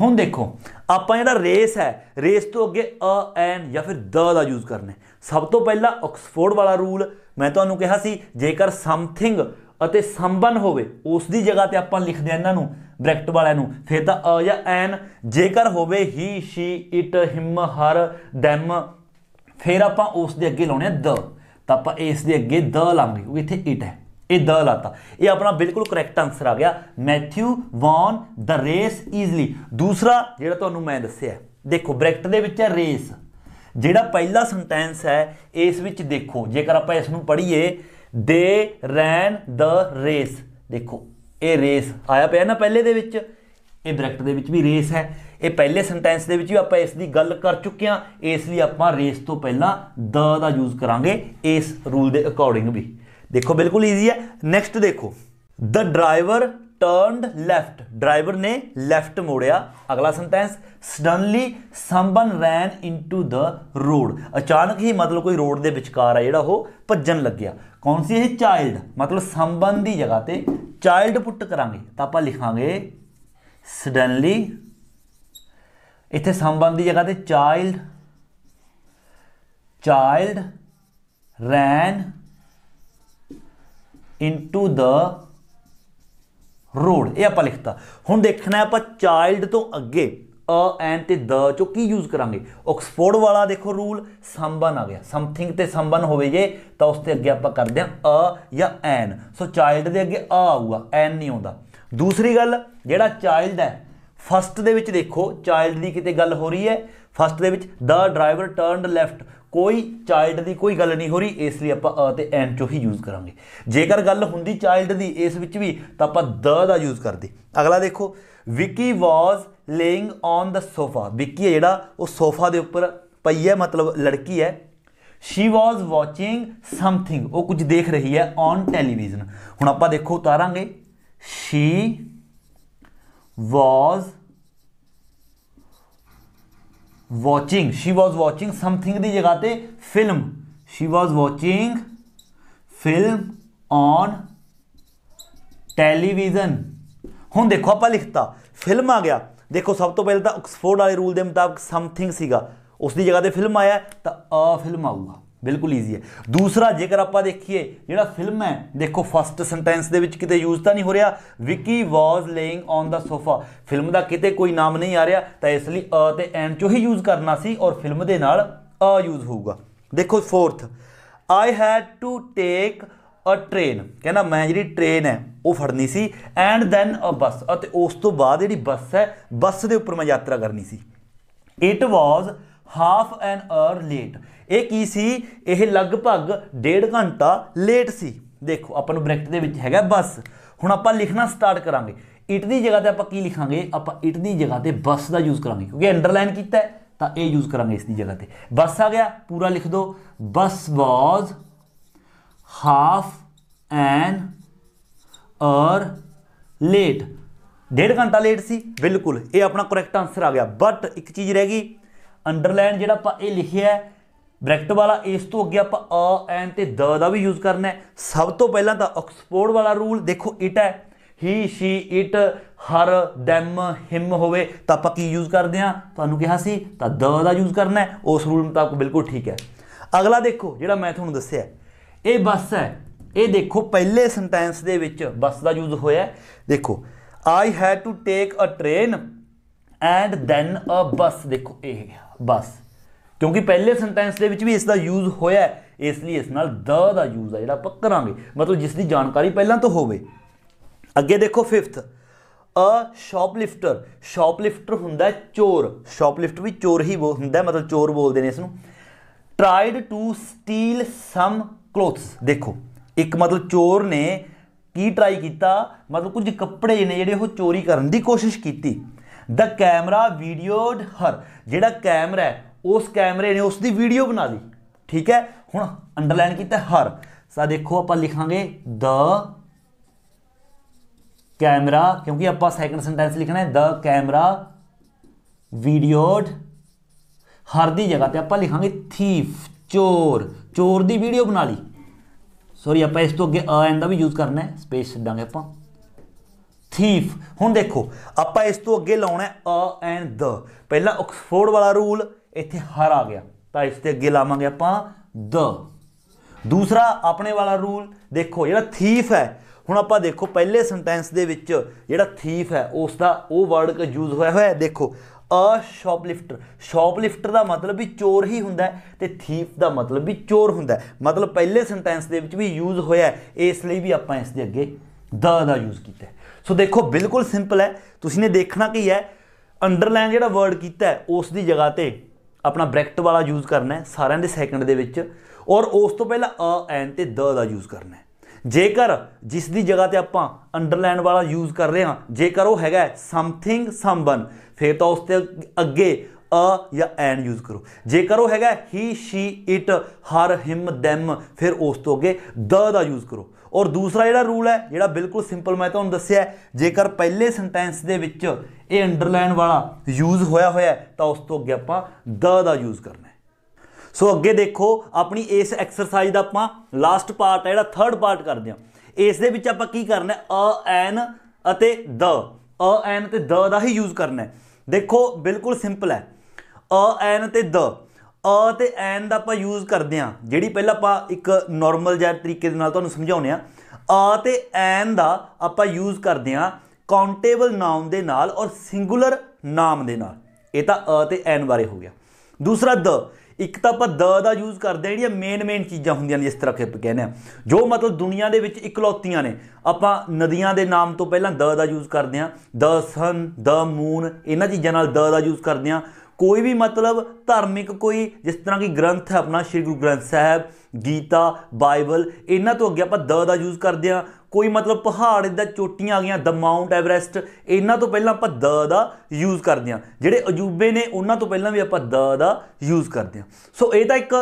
ਹੁਣ ਦੇਖੋ ਆਪਾਂ ਜਿਹੜਾ ਰੇਸ ਹੈ ਰੇਸ ਤੋਂ ਅੱਗੇ ਅ ਐਨ ਜਾਂ ਫਿਰ ਦ ਦਾ ਯੂਜ਼ ਕਰਨਾ ਸਭ ਤੋਂ ਪਹਿਲਾਂ ਆਕਸਫੋਰਡ ਵਾਲਾ ਰੂਲ ਮੈਂ ਤੁਹਾਨੂੰ ਕਿਹਾ ਸੀ ਜੇਕਰ ਸਮਥਿੰਗ ਅਤੇ ਸੰਬੰਧ ਹੋਵੇ ਉਸ ਦੀ ਜਗ੍ਹਾ ਤੇ ਆਪਾਂ ਲਿਖਦੇ ਆ ਇਹਨਾਂ ਨੂੰ ਬ੍ਰੈਕਟ ਵਾਲਿਆਂ ਨੂੰ ਫਿਰ ਤਾਂ ਅ ਜਾਂ ਐਨ ਜੇਕਰ ਹੋਵੇ he she it him her them ਫਿਰ ਆਪਾਂ ਉਸ ਦੇ ਅੱਗੇ ਲਾਉਣੇ ਆ ਦ ਤਾਂ ਆਪਾਂ ਇਸ ਦੇ ਅੱਗੇ ਦ ਲਾਉਂਗੇ ਕਿਉਂਕਿ ਇੱਥੇ ਇਟ ਹੈ ਇਹ ਦ ਲਾਤਾ ਇਹ ਆਪਣਾ ਬਿਲਕੁਲ ਕਰੈਕਟ ਆਨਸਰ ਆ ਗਿਆ Matthew won the race easily ਦੂਸਰਾ ਜਿਹੜਾ ਤੁਹਾਨੂੰ ਮੈਂ ਦੱਸਿਆ ਦੇਖੋ ਬ੍ਰੈਕਟ ਦੇ ਵਿੱਚ ਹੈ ਰੇਸ ਜਿਹੜਾ ਪਹਿਲਾ ਸੈਂਟੈਂਸ ਹੈ ਇਸ ਵਿੱਚ ਦੇਖੋ ਜੇਕਰ ਆਪਾਂ ਇਸ ਨੂੰ ਪੜ੍ਹੀਏ ਦੇ ਰੈਨ ਦ ਰੇਸ ਦੇਖੋ ਇਹ ਰੇਸ ਆਇਆ ਪਿਆ ਨਾ ਪਹਿਲੇ ਦੇ ਵਿੱਚ ਇਹ ਬ੍ਰੈਕਟ ਦੇ ਵਿੱਚ ਵੀ ਰੇਸ ਹੈ ਇਹ ਪਹਿਲੇ ਸੈਂਟੈਂਸ ਦੇ ਵਿੱਚ ਵੀ ਆਪਾਂ ਇਸ ਦੀ ਗੱਲ ਕਰ ਚੁੱਕੇ ਹਾਂ ਇਸ ਲਈ ਆਪਾਂ ਰੇਸ ਤੋਂ ਪਹਿਲਾਂ ਦ ਦਾ ਯੂਜ਼ ਕਰਾਂਗੇ ਇਸ ਰੂਲ ਦੇ ਅਕੋਰਡਿੰਗ ਵੀ ਦੇਖੋ ਬਿਲਕੁਲ ਈਜ਼ੀ ਹੈ ਨੈਕਸਟ ਦੇਖੋ the driver turned left driver ने लैफ्ट मोड़िया अगला sentence suddenly someone ran into the road अचानक ही मतलब कोई रोड के विचकार है जोड़ा वह भजन लग्या कौन सी है चाइल्ड मतलब संबन की जगह पर चाइल्ड पुट करा तो आप लिखा सडनली इतने संबन की जगह पर child child ran into the road ਇਹ ਆਪਾਂ ਲਿਖਤਾ ਹੁਣ ਦੇਖਣਾ ਆਪਾਂ ਚਾਈਲਡ ਤੋਂ ਅੱਗੇ ਅ ਐਂਡ ਤੇ ਦ ਚੋ ਕੀ ਯੂਜ਼ ਕਰਾਂਗੇ ਆਕਸਫੋਰਡ ਵਾਲਾ ਦੇਖੋ ਰੂਲ ਸੰਬਨ ਆ ਗਿਆ ਸਮਥਿੰਗ ਤੇ ਸੰਬਨ ਹੋਵੇ ਜੇ ਤਾਂ ਉਸ ਤੇ ਅੱਗੇ ਆਪਾਂ ਕਰਦੇ ਆ ਅ ਜਾਂ ਐਨ ਸੋ ਚਾਈਲਡ ਦੇ ਅੱਗੇ ਅ ਆਊਗਾ ਐਨ ਨਹੀਂ ਆਉਂਦਾ ਦੂਸਰੀ ਗੱਲ ਜਿਹੜਾ ਚਾਈਲਡ ਹੈ ਫਸਟ ਦੇ ਵਿੱਚ ਦੇਖੋ ਚਾਈਲਡ ਦੀ ਕਿਤੇ ਗੱਲ ਹੋ ਰਹੀ ਹੈ ਫਸਟ ਦੇ ਵਿੱਚ ਦਾ ਡਰਾਈਵਰ ਟਰਨਡ ਲੈਫਟ ਕੋਈ ਚਾਈਲਡ ਦੀ ਕੋਈ ਗੱਲ ਨਹੀਂ ਹੋ ਰਹੀ ਇਸ ਲਈ ਆਪਾਂ ਅ ਤੇ ਐਨ ਚੋ ਹੀ ਯੂਜ਼ ਕਰਾਂਗੇ ਜੇਕਰ ਗੱਲ ਹੁੰਦੀ ਚਾਈਲਡ ਦੀ ਇਸ ਵਿੱਚ ਵੀ ਤਾਂ ਆਪਾਂ ਦ ਦਾ ਯੂਜ਼ ਕਰਦੇ ਅਗਲਾ ਦੇਖੋ ਵਿਕੀ was laying on the sofa ਵਿਕੀ ਹੈ ਜਿਹੜਾ ਉਹ ਸੋਫਾ ਦੇ ਉੱਪਰ ਪਈ ਹੈ ਮਤਲਬ ਲੜਕੀ ਹੈ ਸ਼ੀ ਵਾਸ ਵਾਚਿੰਗ ਸਮਥਿੰਗ ਉਹ ਕੁਝ ਦੇਖ ਰਹੀ ਹੈ ਔਨ ਟੈਲੀਵਿਜ਼ਨ ਹੁਣ ਆਪਾਂ ਦੇਖੋ ਉਤਾਰਾਂਗੇ she was watching she was watching something ਦੀ ਜਗ੍ਹਾ ਤੇ film she was watching film on television ਹੁਣ ਦੇਖੋ ਆਪਾਂ ਲਿਖਤਾ ਫਿਲਮ ਆ ਗਿਆ ਦੇਖੋ ਸਭ ਤੋਂ ਪਹਿਲਾਂ ਤਾਂ ਆਕਸਫੋਰਡ ਵਾਲੇ ਰੂਲ ਦੇ ਮੁਤਾਬਕ ਸਮਥਿੰਗ ਸੀਗਾ ਉਸ ਦੀ ਜਗ੍ਹਾ ਤੇ ਫਿਲਮ ਆਇਆ ਤਾਂ ਅ ਫਿਲਮ ਆਊਗਾ ਬਿਲਕੁਲ ਈਜ਼ੀ ਹੈ ਦੂਸਰਾ ਜੇਕਰ ਆਪਾਂ ਦੇਖੀਏ ਜਿਹੜਾ ਫਿਲਮ ਹੈ ਦੇਖੋ ਫਸਟ ਸੈਂਟੈਂਸ ਦੇ ਵਿੱਚ ਕਿਤੇ ਯੂਜ਼ ਤਾਂ ਨਹੀਂ ਹੋ ਰਿਹਾ Vicky was laying on the sofa film ਦਾ ਕਿਤੇ ਕੋਈ ਨਾਮ ਨਹੀਂ ਆ ਰਿਹਾ ਤਾਂ ਇਸ ਲਈ ਅ ਤੇ ਐਨ ਚੋ ਹੀ ਯੂਜ਼ ਕਰਨਾ ਸੀ ਔਰ ਫਿਲਮ ਦੇ ਨਾਲ ਅ ਯੂਜ਼ ਹੋਊਗਾ ਦੇਖੋ fourth I had to take a train ਕਹਿੰਦਾ ਮੈਂ ਜਿਹੜੀ ਟ੍ਰੇਨ ਹੈ ਉਹ ਫੜਨੀ ਸੀ ਐਂਡ ਦੈਨ ਅ ਬੱਸ ਅਤੇ ਉਸ ਤੋਂ ਬਾਅਦ ਜਿਹੜੀ ਬੱਸ ਹੈ ਬੱਸ ਦੇ ਉੱਪਰ ਮੈਂ ਯਾਤਰਾ ਕਰਨੀ ਸੀ it was half an hour late ਇਹ ਕੀ ਸੀ ਇਹ ਲਗਭਗ ਡੇਢ ਘੰਟਾ ਲੇਟ ਸੀ ਦੇਖੋ ਆਪਾਂ ਨੂੰ ਬ੍ਰੈਕਟ ਦੇ ਵਿੱਚ ਹੈਗਾ ਬੱਸ ਹੁਣ ਆਪਾਂ ਲਿਖਣਾ ਸਟਾਰਟ ਕਰਾਂਗੇ ਇਟ ਦੀ ਜਗ੍ਹਾ ਤੇ ਆਪਾਂ ਕੀ ਲਿਖਾਂਗੇ ਆਪਾਂ ਇਟ ਦੀ ਜਗ੍ਹਾ ਤੇ ਬੱਸ ਦਾ ਯੂਜ਼ ਕਰਾਂਗੇ ਕਿਉਂਕਿ ਅੰਡਰਲਾਈਨ ਕੀਤਾ ਹੈ ਤਾਂ ਇਹ ਯੂਜ਼ ਕਰਾਂਗੇ ਇਸ ਦੀ ਜਗ੍ਹਾ ਤੇ ਬੱਸ ਆ ਗਿਆ ਪੂਰਾ ਲਿਖ ਦਿਓ ਬੱਸ ਵਾਸ ਹਾਫ ਐਨ ਔਰ ਲੇਟ ਡੇਢ ਘੰਟਾ ਲੇਟ ਸੀ ਬਿਲਕੁਲ ਇਹ ਆਪਣਾ ਕਰੈਕਟ ਆਨਸਰ ਆ ਗਿਆ ਬਟ ਇੱਕ ਚੀਜ਼ ਰਹਿ ਗਈ ਅੰਡਰਲਾਈਨ ਜਿਹੜਾ ਆਪਾਂ ਇਹ ਲਿਖਿਆ ਹੈ ਬ੍ਰੈਕਟ ਵਾਲਾ ਇਸ ਤੋਂ ਅੱਗੇ ਆਪਾਂ ਅ ਐਨ ਤੇ ਦ ਦਾ ਵੀ ਯੂਜ਼ ਕਰਨਾ ਹੈ ਸਭ ਤੋਂ ਪਹਿਲਾਂ ਤਾਂ ਆਕਸਫੋਰਡ ਵਾਲਾ ਰੂਲ ਦੇਖੋ ਇਟ ਹੈ he she it her them him ਹੋਵੇ ਤਾਂ ਆਪਾਂ ਕੀ ਯੂਜ਼ ਕਰਦੇ ਆ ਤੁਹਾਨੂੰ ਕਿਹਾ ਸੀ ਤਾਂ ਦ ਦਾ ਯੂਜ਼ ਕਰਨਾ ਹੈ ਉਸ ਰੂਲ ਮੁਤਾਬਕ ਬਿਲਕੁਲ ਠੀਕ ਹੈ ਅਗਲਾ ਦੇਖੋ ਜਿਹੜਾ ਮੈਂ ਤੁਹਾਨੂੰ ਦੱਸਿਆ ਇਹ ਬਸ ਹੈ ਇਹ ਦੇਖੋ ਪਹਿਲੇ ਸੈਂਟੈਂਸ ਦੇ ਵਿੱਚ ਬਸ ਦਾ ਯੂਜ਼ ਹੋਇਆ ਦੇਖੋ I had to take a train and then a bus ਦੇਖੋ ਇਹ ਬੱਸ ਕਿਉਂਕਿ ਪਹਿਲੇ ਸੈਂਟੈਂਸ ਦੇ ਵਿੱਚ ਵੀ ਇਸ ਦਾ ਯੂਜ਼ ਹੋਇਆ ਹੈ ਇਸ ਲਈ ਇਸ ਨਾਲ ਦਾ ਦਾ ਯੂਜ਼ ਆ ਜਿਹੜਾ ਆਪਾਂ ਕਰਾਂਗੇ ਮਤਲਬ ਜਿਸ ਦੀ ਜਾਣਕਾਰੀ ਪਹਿਲਾਂ ਤੋਂ ਹੋਵੇ ਅੱਗੇ ਦੇਖੋ 5th ਅ ਸ਼ਾਪਲਿਫਟਰ ਸ਼ਾਪਲਿਫਟਰ ਹੁੰਦਾ ਚੋਰ ਸ਼ਾਪਲਿਫਟ ਵੀ ਚੋਰ ਹੀ ਉਹ ਹੁੰਦਾ ਮਤਲਬ ਚੋਰ ਬੋਲਦੇ ਨੇ ਇਸ ਨੂੰ tried to steal some clothes ਦੇਖੋ ਇੱਕ ਮਤਲਬ ਚੋਰ ਨੇ ਕੀ ਟਰਾਈ ਕੀਤਾ ਮਤਲਬ ਕੁਝ ਕੱਪੜੇ ਨੇ ਜਿਹੜੇ ਉਹ ਚੋਰੀ ਕਰਨ ਦੀ ਕੋਸ਼ਿਸ਼ ਕੀਤੀ ਦਾ ਕੈਮਰਾ ਵੀਡੀਓਡ ਹਰ ਜਿਹੜਾ ਕੈਮਰਾ ਹੈ ਉਸ ਕੈਮਰੇ ਨੇ ਉਸ ਦੀ ਵੀਡੀਓ ਬਣਾ ਲਈ ਠੀਕ ਹੈ ਹੁਣ ਅੰਡਰਲਾਈਨ ਕੀਤਾ ਹਰ ਸਾ ਦੇਖੋ ਆਪਾਂ ਲਿਖਾਂਗੇ ਦ ਕੈਮਰਾ ਕਿਉਂਕਿ ਆਪਾਂ ਸੈਕੰਡ ਸੈਂਟੈਂਸ ਲਿਖਣਾ ਹੈ ਦ ਕੈਮਰਾ ਵੀਡੀਓਡ ਹਰ ਦੀ ਜਗ੍ਹਾ ਤੇ ਆਪਾਂ ਲਿਖਾਂਗੇ ਥੀਫ ਚੋਰ ਚੋਰ ਦੀ ਵੀਡੀਓ ਬਣਾ ਲਈ ਸੌਰੀ ਆਪਾਂ ਇਸ ਤੋਂ ਅੱਗੇ ਅ ਐਂਡ ਦਾ ਵੀ ਯੂਜ਼ ਕਰਨਾ ਹੈ ਸਪੇਸ ਛੱਡਾਂਗੇ ਆਪਾਂ ਥੀਫ ਹੁਣ ਦੇਖੋ ਆਪਾਂ ਇਸ ਤੋਂ ਅੱਗੇ ਲਾਉਣਾ ਹੈ ਅ ਐਂਡ ਦ ਪਹਿਲਾਂ ਆਕਸਫੋਰਡ ਵਾਲਾ ਰੂਲ ਇੱਥੇ ਹਰ ਆ ਗਿਆ ਤਾਂ ਇਸ ਤੇ ਅੱਗੇ ਲਾਵਾਂਗੇ ਆਪਾਂ ਦ ਦੂਸਰਾ ਆਪਣੇ ਵਾਲਾ ਰੂਲ ਦੇਖੋ ਜਿਹੜਾ ਥੀਫ ਹੈ ਹੁਣ ਆਪਾਂ ਦੇਖੋ ਪਹਿਲੇ ਸੈਂਟੈਂਸ ਦੇ ਵਿੱਚ ਜਿਹੜਾ ਥੀਫ ਹੈ ਉਸ ਦਾ ਉਹ ਵਰਡ ਯੂਜ਼ ਹੋਇਆ ਹੋਇਆ ਹੈ ਦੇਖੋ ਅ ਸ਼ਾਪਲਿਫਟਰ ਸ਼ਾਪਲਿਫਟਰ ਦਾ ਮਤਲਬ ਵੀ ਚੋਰ ਹੀ ਹੁੰਦਾ ਤੇ ਥੀਫ ਦਾ ਮਤਲਬ ਵੀ ਚੋਰ ਹੁੰਦਾ ਮਤਲਬ ਪਹਿਲੇ ਸੈਂਟੈਂਸ ਦੇ ਵਿੱਚ ਵੀ ਯੂਜ਼ ਹੋਇਆ ਇਸ ਲਈ ਵੀ ਆਪਾਂ ਇਸ ਦੇ ਅੱਗੇ ਦ ਦਾ ਯੂਜ਼ ਕੀਤਾ ਸੋ ਦੇਖੋ ਬਿਲਕੁਲ ਸਿੰਪਲ ਹੈ ਤੁਸੀਂ ਨੇ ਦੇਖਣਾ ਕੀ ਹੈ ਅੰਡਰਲਾਈਨ ਜਿਹੜਾ ਵਰਡ ਕੀਤਾ ਉਸ ਦੀ ਜਗ੍ਹਾ ਤੇ ਆਪਣਾ ਬ੍ਰੈਕਟ ਵਾਲਾ ਯੂਜ਼ ਕਰਨਾ ਹੈ ਸਾਰਿਆਂ ਦੇ ਸੈਕਿੰਡ ਦੇ ਵਿੱਚ ਔਰ ਉਸ ਤੋਂ ਪਹਿਲਾਂ ਅ ਐਨ ਤੇ ਦ ਦਾ ਯੂਜ਼ ਕਰਨਾ ਹੈ ਜੇਕਰ ਜਿਸ ਦੀ ਜਗ੍ਹਾ ਤੇ ਆਪਾਂ ਅੰਡਰਲਾਈਨ ਵਾਲਾ ਯੂਜ਼ ਕਰ ਰਹੇ ਹਾਂ ਜੇਕਰ ਉਹ ਹੈਗਾ ਸਮਥਿੰਗ ਸਮਬਨ ਫਿਰ ਤਾਂ ਉਸ ਤੇ ਅੱਗੇ ਅ ਜਾਂ ਐਨ ਯੂਜ਼ ਕਰੋ ਜੇਕਰ ਉਹ ਹੈਗਾ he she it her him them ਫਿਰ ਉਸ ਤੋਂ ਅੱਗੇ ਦ ਦਾ ਯੂਜ਼ ਕਰੋ ਔਰ ਦੂਸਰਾ ਜਿਹੜਾ ਰੂਲ ਹੈ ਜਿਹੜਾ ਬਿਲਕੁਲ ਸਿੰਪਲ ਮੈਂ ਤੁਹਾਨੂੰ ਦੱਸਿਆ ਜੇਕਰ ਪਹਿਲੇ ਸੈਂਟੈਂਸ ਦੇ ਵਿੱਚ ਇਹ ਅੰਡਰਲਾਈਨ ਵਾਲਾ ਯੂਜ਼ ਹੋਇਆ ਹੋਇਆ ਤਾਂ ਉਸ ਤੋਂ ਅੱਗੇ ਆਪਾਂ ਦ ਦਾ ਯੂਜ਼ ਕਰਨਾ ਸੋ ਅੱਗੇ ਦੇਖੋ ਆਪਣੀ ਇਸ ਐਕਸਰਸਾਈਜ਼ ਦਾ ਆਪਾਂ ਲਾਸਟ ਪਾਰਟ ਹੈ ਜਿਹੜਾ ਥਰਡ ਪਾਰਟ ਕਰਦੇ ਹਾਂ ਇਸ ਦੇ ਵਿੱਚ ਆਪਾਂ ਕੀ ਕਰਨਾ ਅ ਐਨ ਅਤੇ ਦ ਅ ਐਨ ਤੇ ਦ ਦਾ ਹੀ ਯੂਜ਼ ਕਰਨਾ ਹੈ ਦੇਖੋ ਬਿਲਕੁਲ ਸਿੰਪਲ ਹੈ ਅ ਐਨ ਤੇ ਦ ਅ ਤੇ ਐਨ ਦਾ ਆਪਾਂ ਯੂਜ਼ ਕਰਦੇ ਹਾਂ ਜਿਹੜੀ ਪਹਿਲਾਂ ਆਪਾਂ ਇੱਕ ਨਾਰਮਲ ਜਿਹਾ ਤਰੀਕੇ ਦੇ ਨਾਲ ਤੁਹਾਨੂੰ ਸਮਝਾਉਨੇ ਆ ਅ ਤੇ ਐਨ ਦਾ ਆਪਾਂ ਯੂਜ਼ ਕਰਦੇ ਹਾਂ ਕਾਉਂਟੇਬਲ ਨਾਮ ਦੇ ਨਾਲ ਔਰ ਸਿੰਗੂਲਰ ਨਾਮ ਦੇ ਨਾਲ ਇਹ ਤਾਂ ਅ ਤੇ ਐਨ ਬਾਰੇ ਹੋ ਗਿਆ ਦੂਸਰਾ ਦ ਇੱਕ ਤਾਂ ਆਪਾਂ ਦ ਦਾ ਯੂਜ਼ ਕਰਦੇ ਆ ਜਿਹੜੀਆਂ ਮੇਨ ਮੇਨ ਚੀਜ਼ਾਂ ਹੁੰਦੀਆਂ ਨੇ ਇਸ ਤਰ੍ਹਾਂ ਕਿਪ ਕਹਿੰਦੇ ਆ ਜੋ ਮਤਲਬ ਦੁਨੀਆ ਦੇ ਵਿੱਚ ਇਕਲੌਤੀਆਂ ਨੇ ਆਪਾਂ ਨਦੀਆਂ ਦੇ ਨਾਮ ਤੋਂ ਪਹਿਲਾਂ ਦ ਦਾ ਯੂਜ਼ ਕਰਦੇ ਆ ਦ ਸਨ ਦ ਮੂਨ ਇਹਨਾਂ ਚੀਜ਼ਾਂ ਨਾਲ ਦ ਦਾ ਯੂਜ਼ ਕਰਦੇ ਆ ਕੋਈ ਵੀ ਮਤਲਬ ਧਾਰਮਿਕ ਕੋਈ ਜਿਸ ਤਰ੍ਹਾਂ ਕੀ ਗ੍ਰੰਥ ਹੈ ਆਪਣਾ ਸ੍ਰੀ ਗੁਰੂ ਗ੍ਰੰਥ ਸਾਹਿਬ ਗੀਤਾ ਬਾਈਬਲ ਇਹਨਾਂ ਤੋਂ ਅੱਗੇ ਆਪਾਂ ਦ ਦਾ ਯੂਜ਼ ਕਰਦੇ ਆ ਕੋਈ ਮਤਲਬ ਪਹਾੜ ਇਦਾਂ ਚੋਟੀਆਂ ਆ ਗਈਆਂ ਦ ਮਾਉਂਟ ਐਵਰੈਸਟ ਇਹਨਾਂ ਤੋਂ ਪਹਿਲਾਂ ਆਪਾਂ ਦ ਦਾ ਯੂਜ਼ ਕਰਦੇ ਆ ਜਿਹੜੇ ਅਜੂਬੇ ਨੇ ਉਹਨਾਂ ਤੋਂ ਪਹਿਲਾਂ ਵੀ ਆਪਾਂ ਦ ਦਾ ਯੂਜ਼ ਕਰਦੇ ਆ ਸੋ ਇਹ ਤਾਂ ਇੱਕ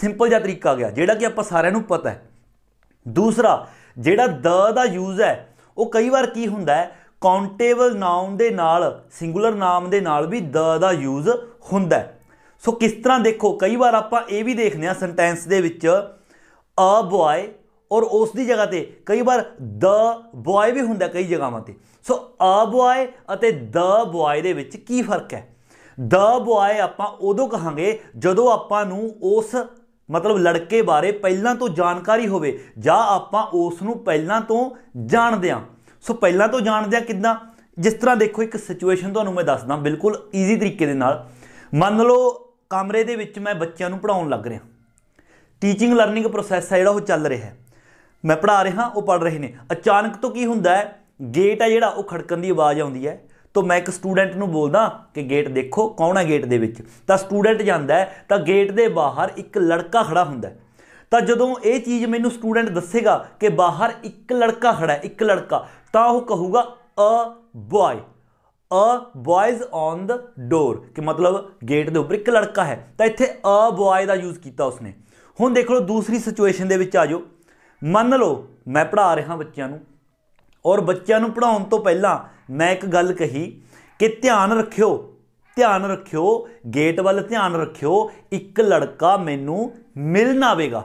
ਸਿੰਪਲ ਜਿਹਾ ਤਰੀਕਾ ਗਿਆ ਜਿਹੜਾ ਕਿ ਆਪਾਂ ਸਾਰਿਆਂ ਨੂੰ ਪਤਾ ਹੈ ਦੂਸਰਾ ਜਿਹੜਾ ਦ ਦਾ ਯੂਜ਼ ਹੈ ਉਹ ਕਈ ਵਾਰ ਕੀ ਹੁੰਦਾ ਹੈ ਕਾਉਂਟੇਬਲ ਨਾਉਨ ਦੇ ਨਾਲ ਸਿੰਗੂਲਰ ਨਾਮ ਦੇ ਨਾਲ ਵੀ ਦ ਦਾ ਯੂਜ਼ ਹੁੰਦਾ ਹੈ ਸੋ ਕਿਸ ਤਰ੍ਹਾਂ ਦੇਖੋ ਕਈ ਵਾਰ ਆਪਾਂ ਇਹ ਵੀ ਦੇਖਦੇ ਆ ਸੈਂਟੈਂਸ ਦੇ ਵਿੱਚ ਅ ਬॉय ਔਰ ਉਸ ਦੀ ਜਗ੍ਹਾ ਤੇ ਕਈ ਵਾਰ ਦ ਬॉय ਵੀ ਹੁੰਦਾ ਕਈ ਜਗ੍ਹਾਵਾਂ ਤੇ ਸੋ ਅ ਬॉय ਅਤੇ ਦ ਬॉय ਦੇ ਵਿੱਚ ਕੀ ਫਰਕ ਹੈ ਦ ਬॉय ਆਪਾਂ ਉਦੋਂ ਕਹਾਂਗੇ ਜਦੋਂ ਆਪਾਂ ਨੂੰ ਉਸ ਮਤਲਬ ਲੜਕੇ ਬਾਰੇ ਪਹਿਲਾਂ ਤੋਂ ਜਾਣਕਾਰੀ ਹੋਵੇ ਜਾਂ ਆਪਾਂ ਉਸ ਨੂੰ ਪਹਿਲਾਂ ਤੋਂ ਜਾਣਦੇ ਆ ਸੋ ਪਹਿਲਾਂ ਤੋਂ ਜਾਣਦੇ ਆ ਕਿਦਾਂ ਜਿਸ ਤਰ੍ਹਾਂ ਦੇਖੋ ਇੱਕ ਸਿਚੁਏਸ਼ਨ ਤੁਹਾਨੂੰ ਮੈਂ ਦੱਸਦਾ ਬਿਲਕੁਲ ਈਜ਼ੀ ਤਰੀਕੇ ਦੇ ਨਾਲ ਮੰਨ ਲਓ ਕਮਰੇ ਦੇ ਵਿੱਚ ਮੈਂ ਬੱਚਿਆਂ ਨੂੰ ਪੜਾਉਣ ਲੱਗ ਰਿਹਾ ਟੀਚਿੰਗ ਲਰਨਿੰਗ ਪ੍ਰੋਸੈਸ ਹੈ ਜਿਹੜਾ ਉਹ ਚੱਲ ਰਿਹਾ ਹੈ ਮੈਂ ਪੜਾ ਰਿਹਾ ਉਹ ਪੜ ਰਹੇ ਨੇ ਅਚਾਨਕ ਤੋਂ ਕੀ ਹੁੰਦਾ ਹੈ ਗੇਟ ਹੈ ਜਿਹੜਾ ਉਹ ਖੜਕਣ ਦੀ ਆਵਾਜ਼ ਆਉਂਦੀ ਹੈ ਤਾਂ ਮੈਂ ਇੱਕ ਸਟੂਡੈਂਟ ਨੂੰ ਬੋਲਦਾ ਕਿ ਗੇਟ ਦੇਖੋ ਕੌਣ ਹੈ ਗੇਟ ਦੇ ਵਿੱਚ ਤਾਂ ਸਟੂਡੈਂਟ ਜਾਂਦਾ ਤਾਂ ਗੇਟ ਦੇ ਬਾਹਰ ਇੱਕ ਲੜਕਾ ਖੜਾ ਹੁੰਦਾ ਤਾਂ ਜਦੋਂ ਇਹ ਚੀਜ਼ ਮੈਨੂੰ ਸਟੂਡੈਂਟ ਦੱਸੇਗਾ ਕਿ ਬਾਹਰ ਇੱਕ ਲੜਕਾ ਖੜਾ ਹੈ ਇੱਕ ਲੜਕਾ ਤਾਂ ਉਹ ਕਹੂਗਾ ਅ ਬॉय ਅ ਬॉयਜ਼ ਔਨ ਦ ਡੋਰ ਕਿ ਮਤਲਬ ਗੇਟ ਦੇ ਉੱਪਰ ਇੱਕ ਲੜਕਾ ਹੈ ਤਾਂ ਇੱਥੇ ਅ ਬॉय ਦਾ ਯੂਜ਼ ਕੀਤਾ ਉਸਨੇ ਹੁਣ ਦੇਖ ਲਓ ਦੂਸਰੀ ਸਿਚੁਏਸ਼ਨ ਦੇ ਵਿੱਚ ਆ ਜਾਓ ਮੰਨ ਲਓ ਮੈਂ ਪੜਾ ਰਿਹਾ ਬੱਚਿਆਂ ਨੂੰ ਔਰ ਬੱਚਿਆਂ ਨੂੰ ਪੜਾਉਣ ਤੋਂ ਪਹਿਲਾਂ ਮੈਂ ਇੱਕ ਗੱਲ ਕਹੀ ਕਿ ਧਿਆਨ ਰੱਖਿਓ ਧਿਆਨ ਰੱਖਿਓ ਗੇਟ ਵੱਲ ਧਿਆਨ ਰੱਖਿਓ ਇੱਕ ਲੜਕਾ ਮੈਨੂੰ ਮਿਲਣ ਆਵੇਗਾ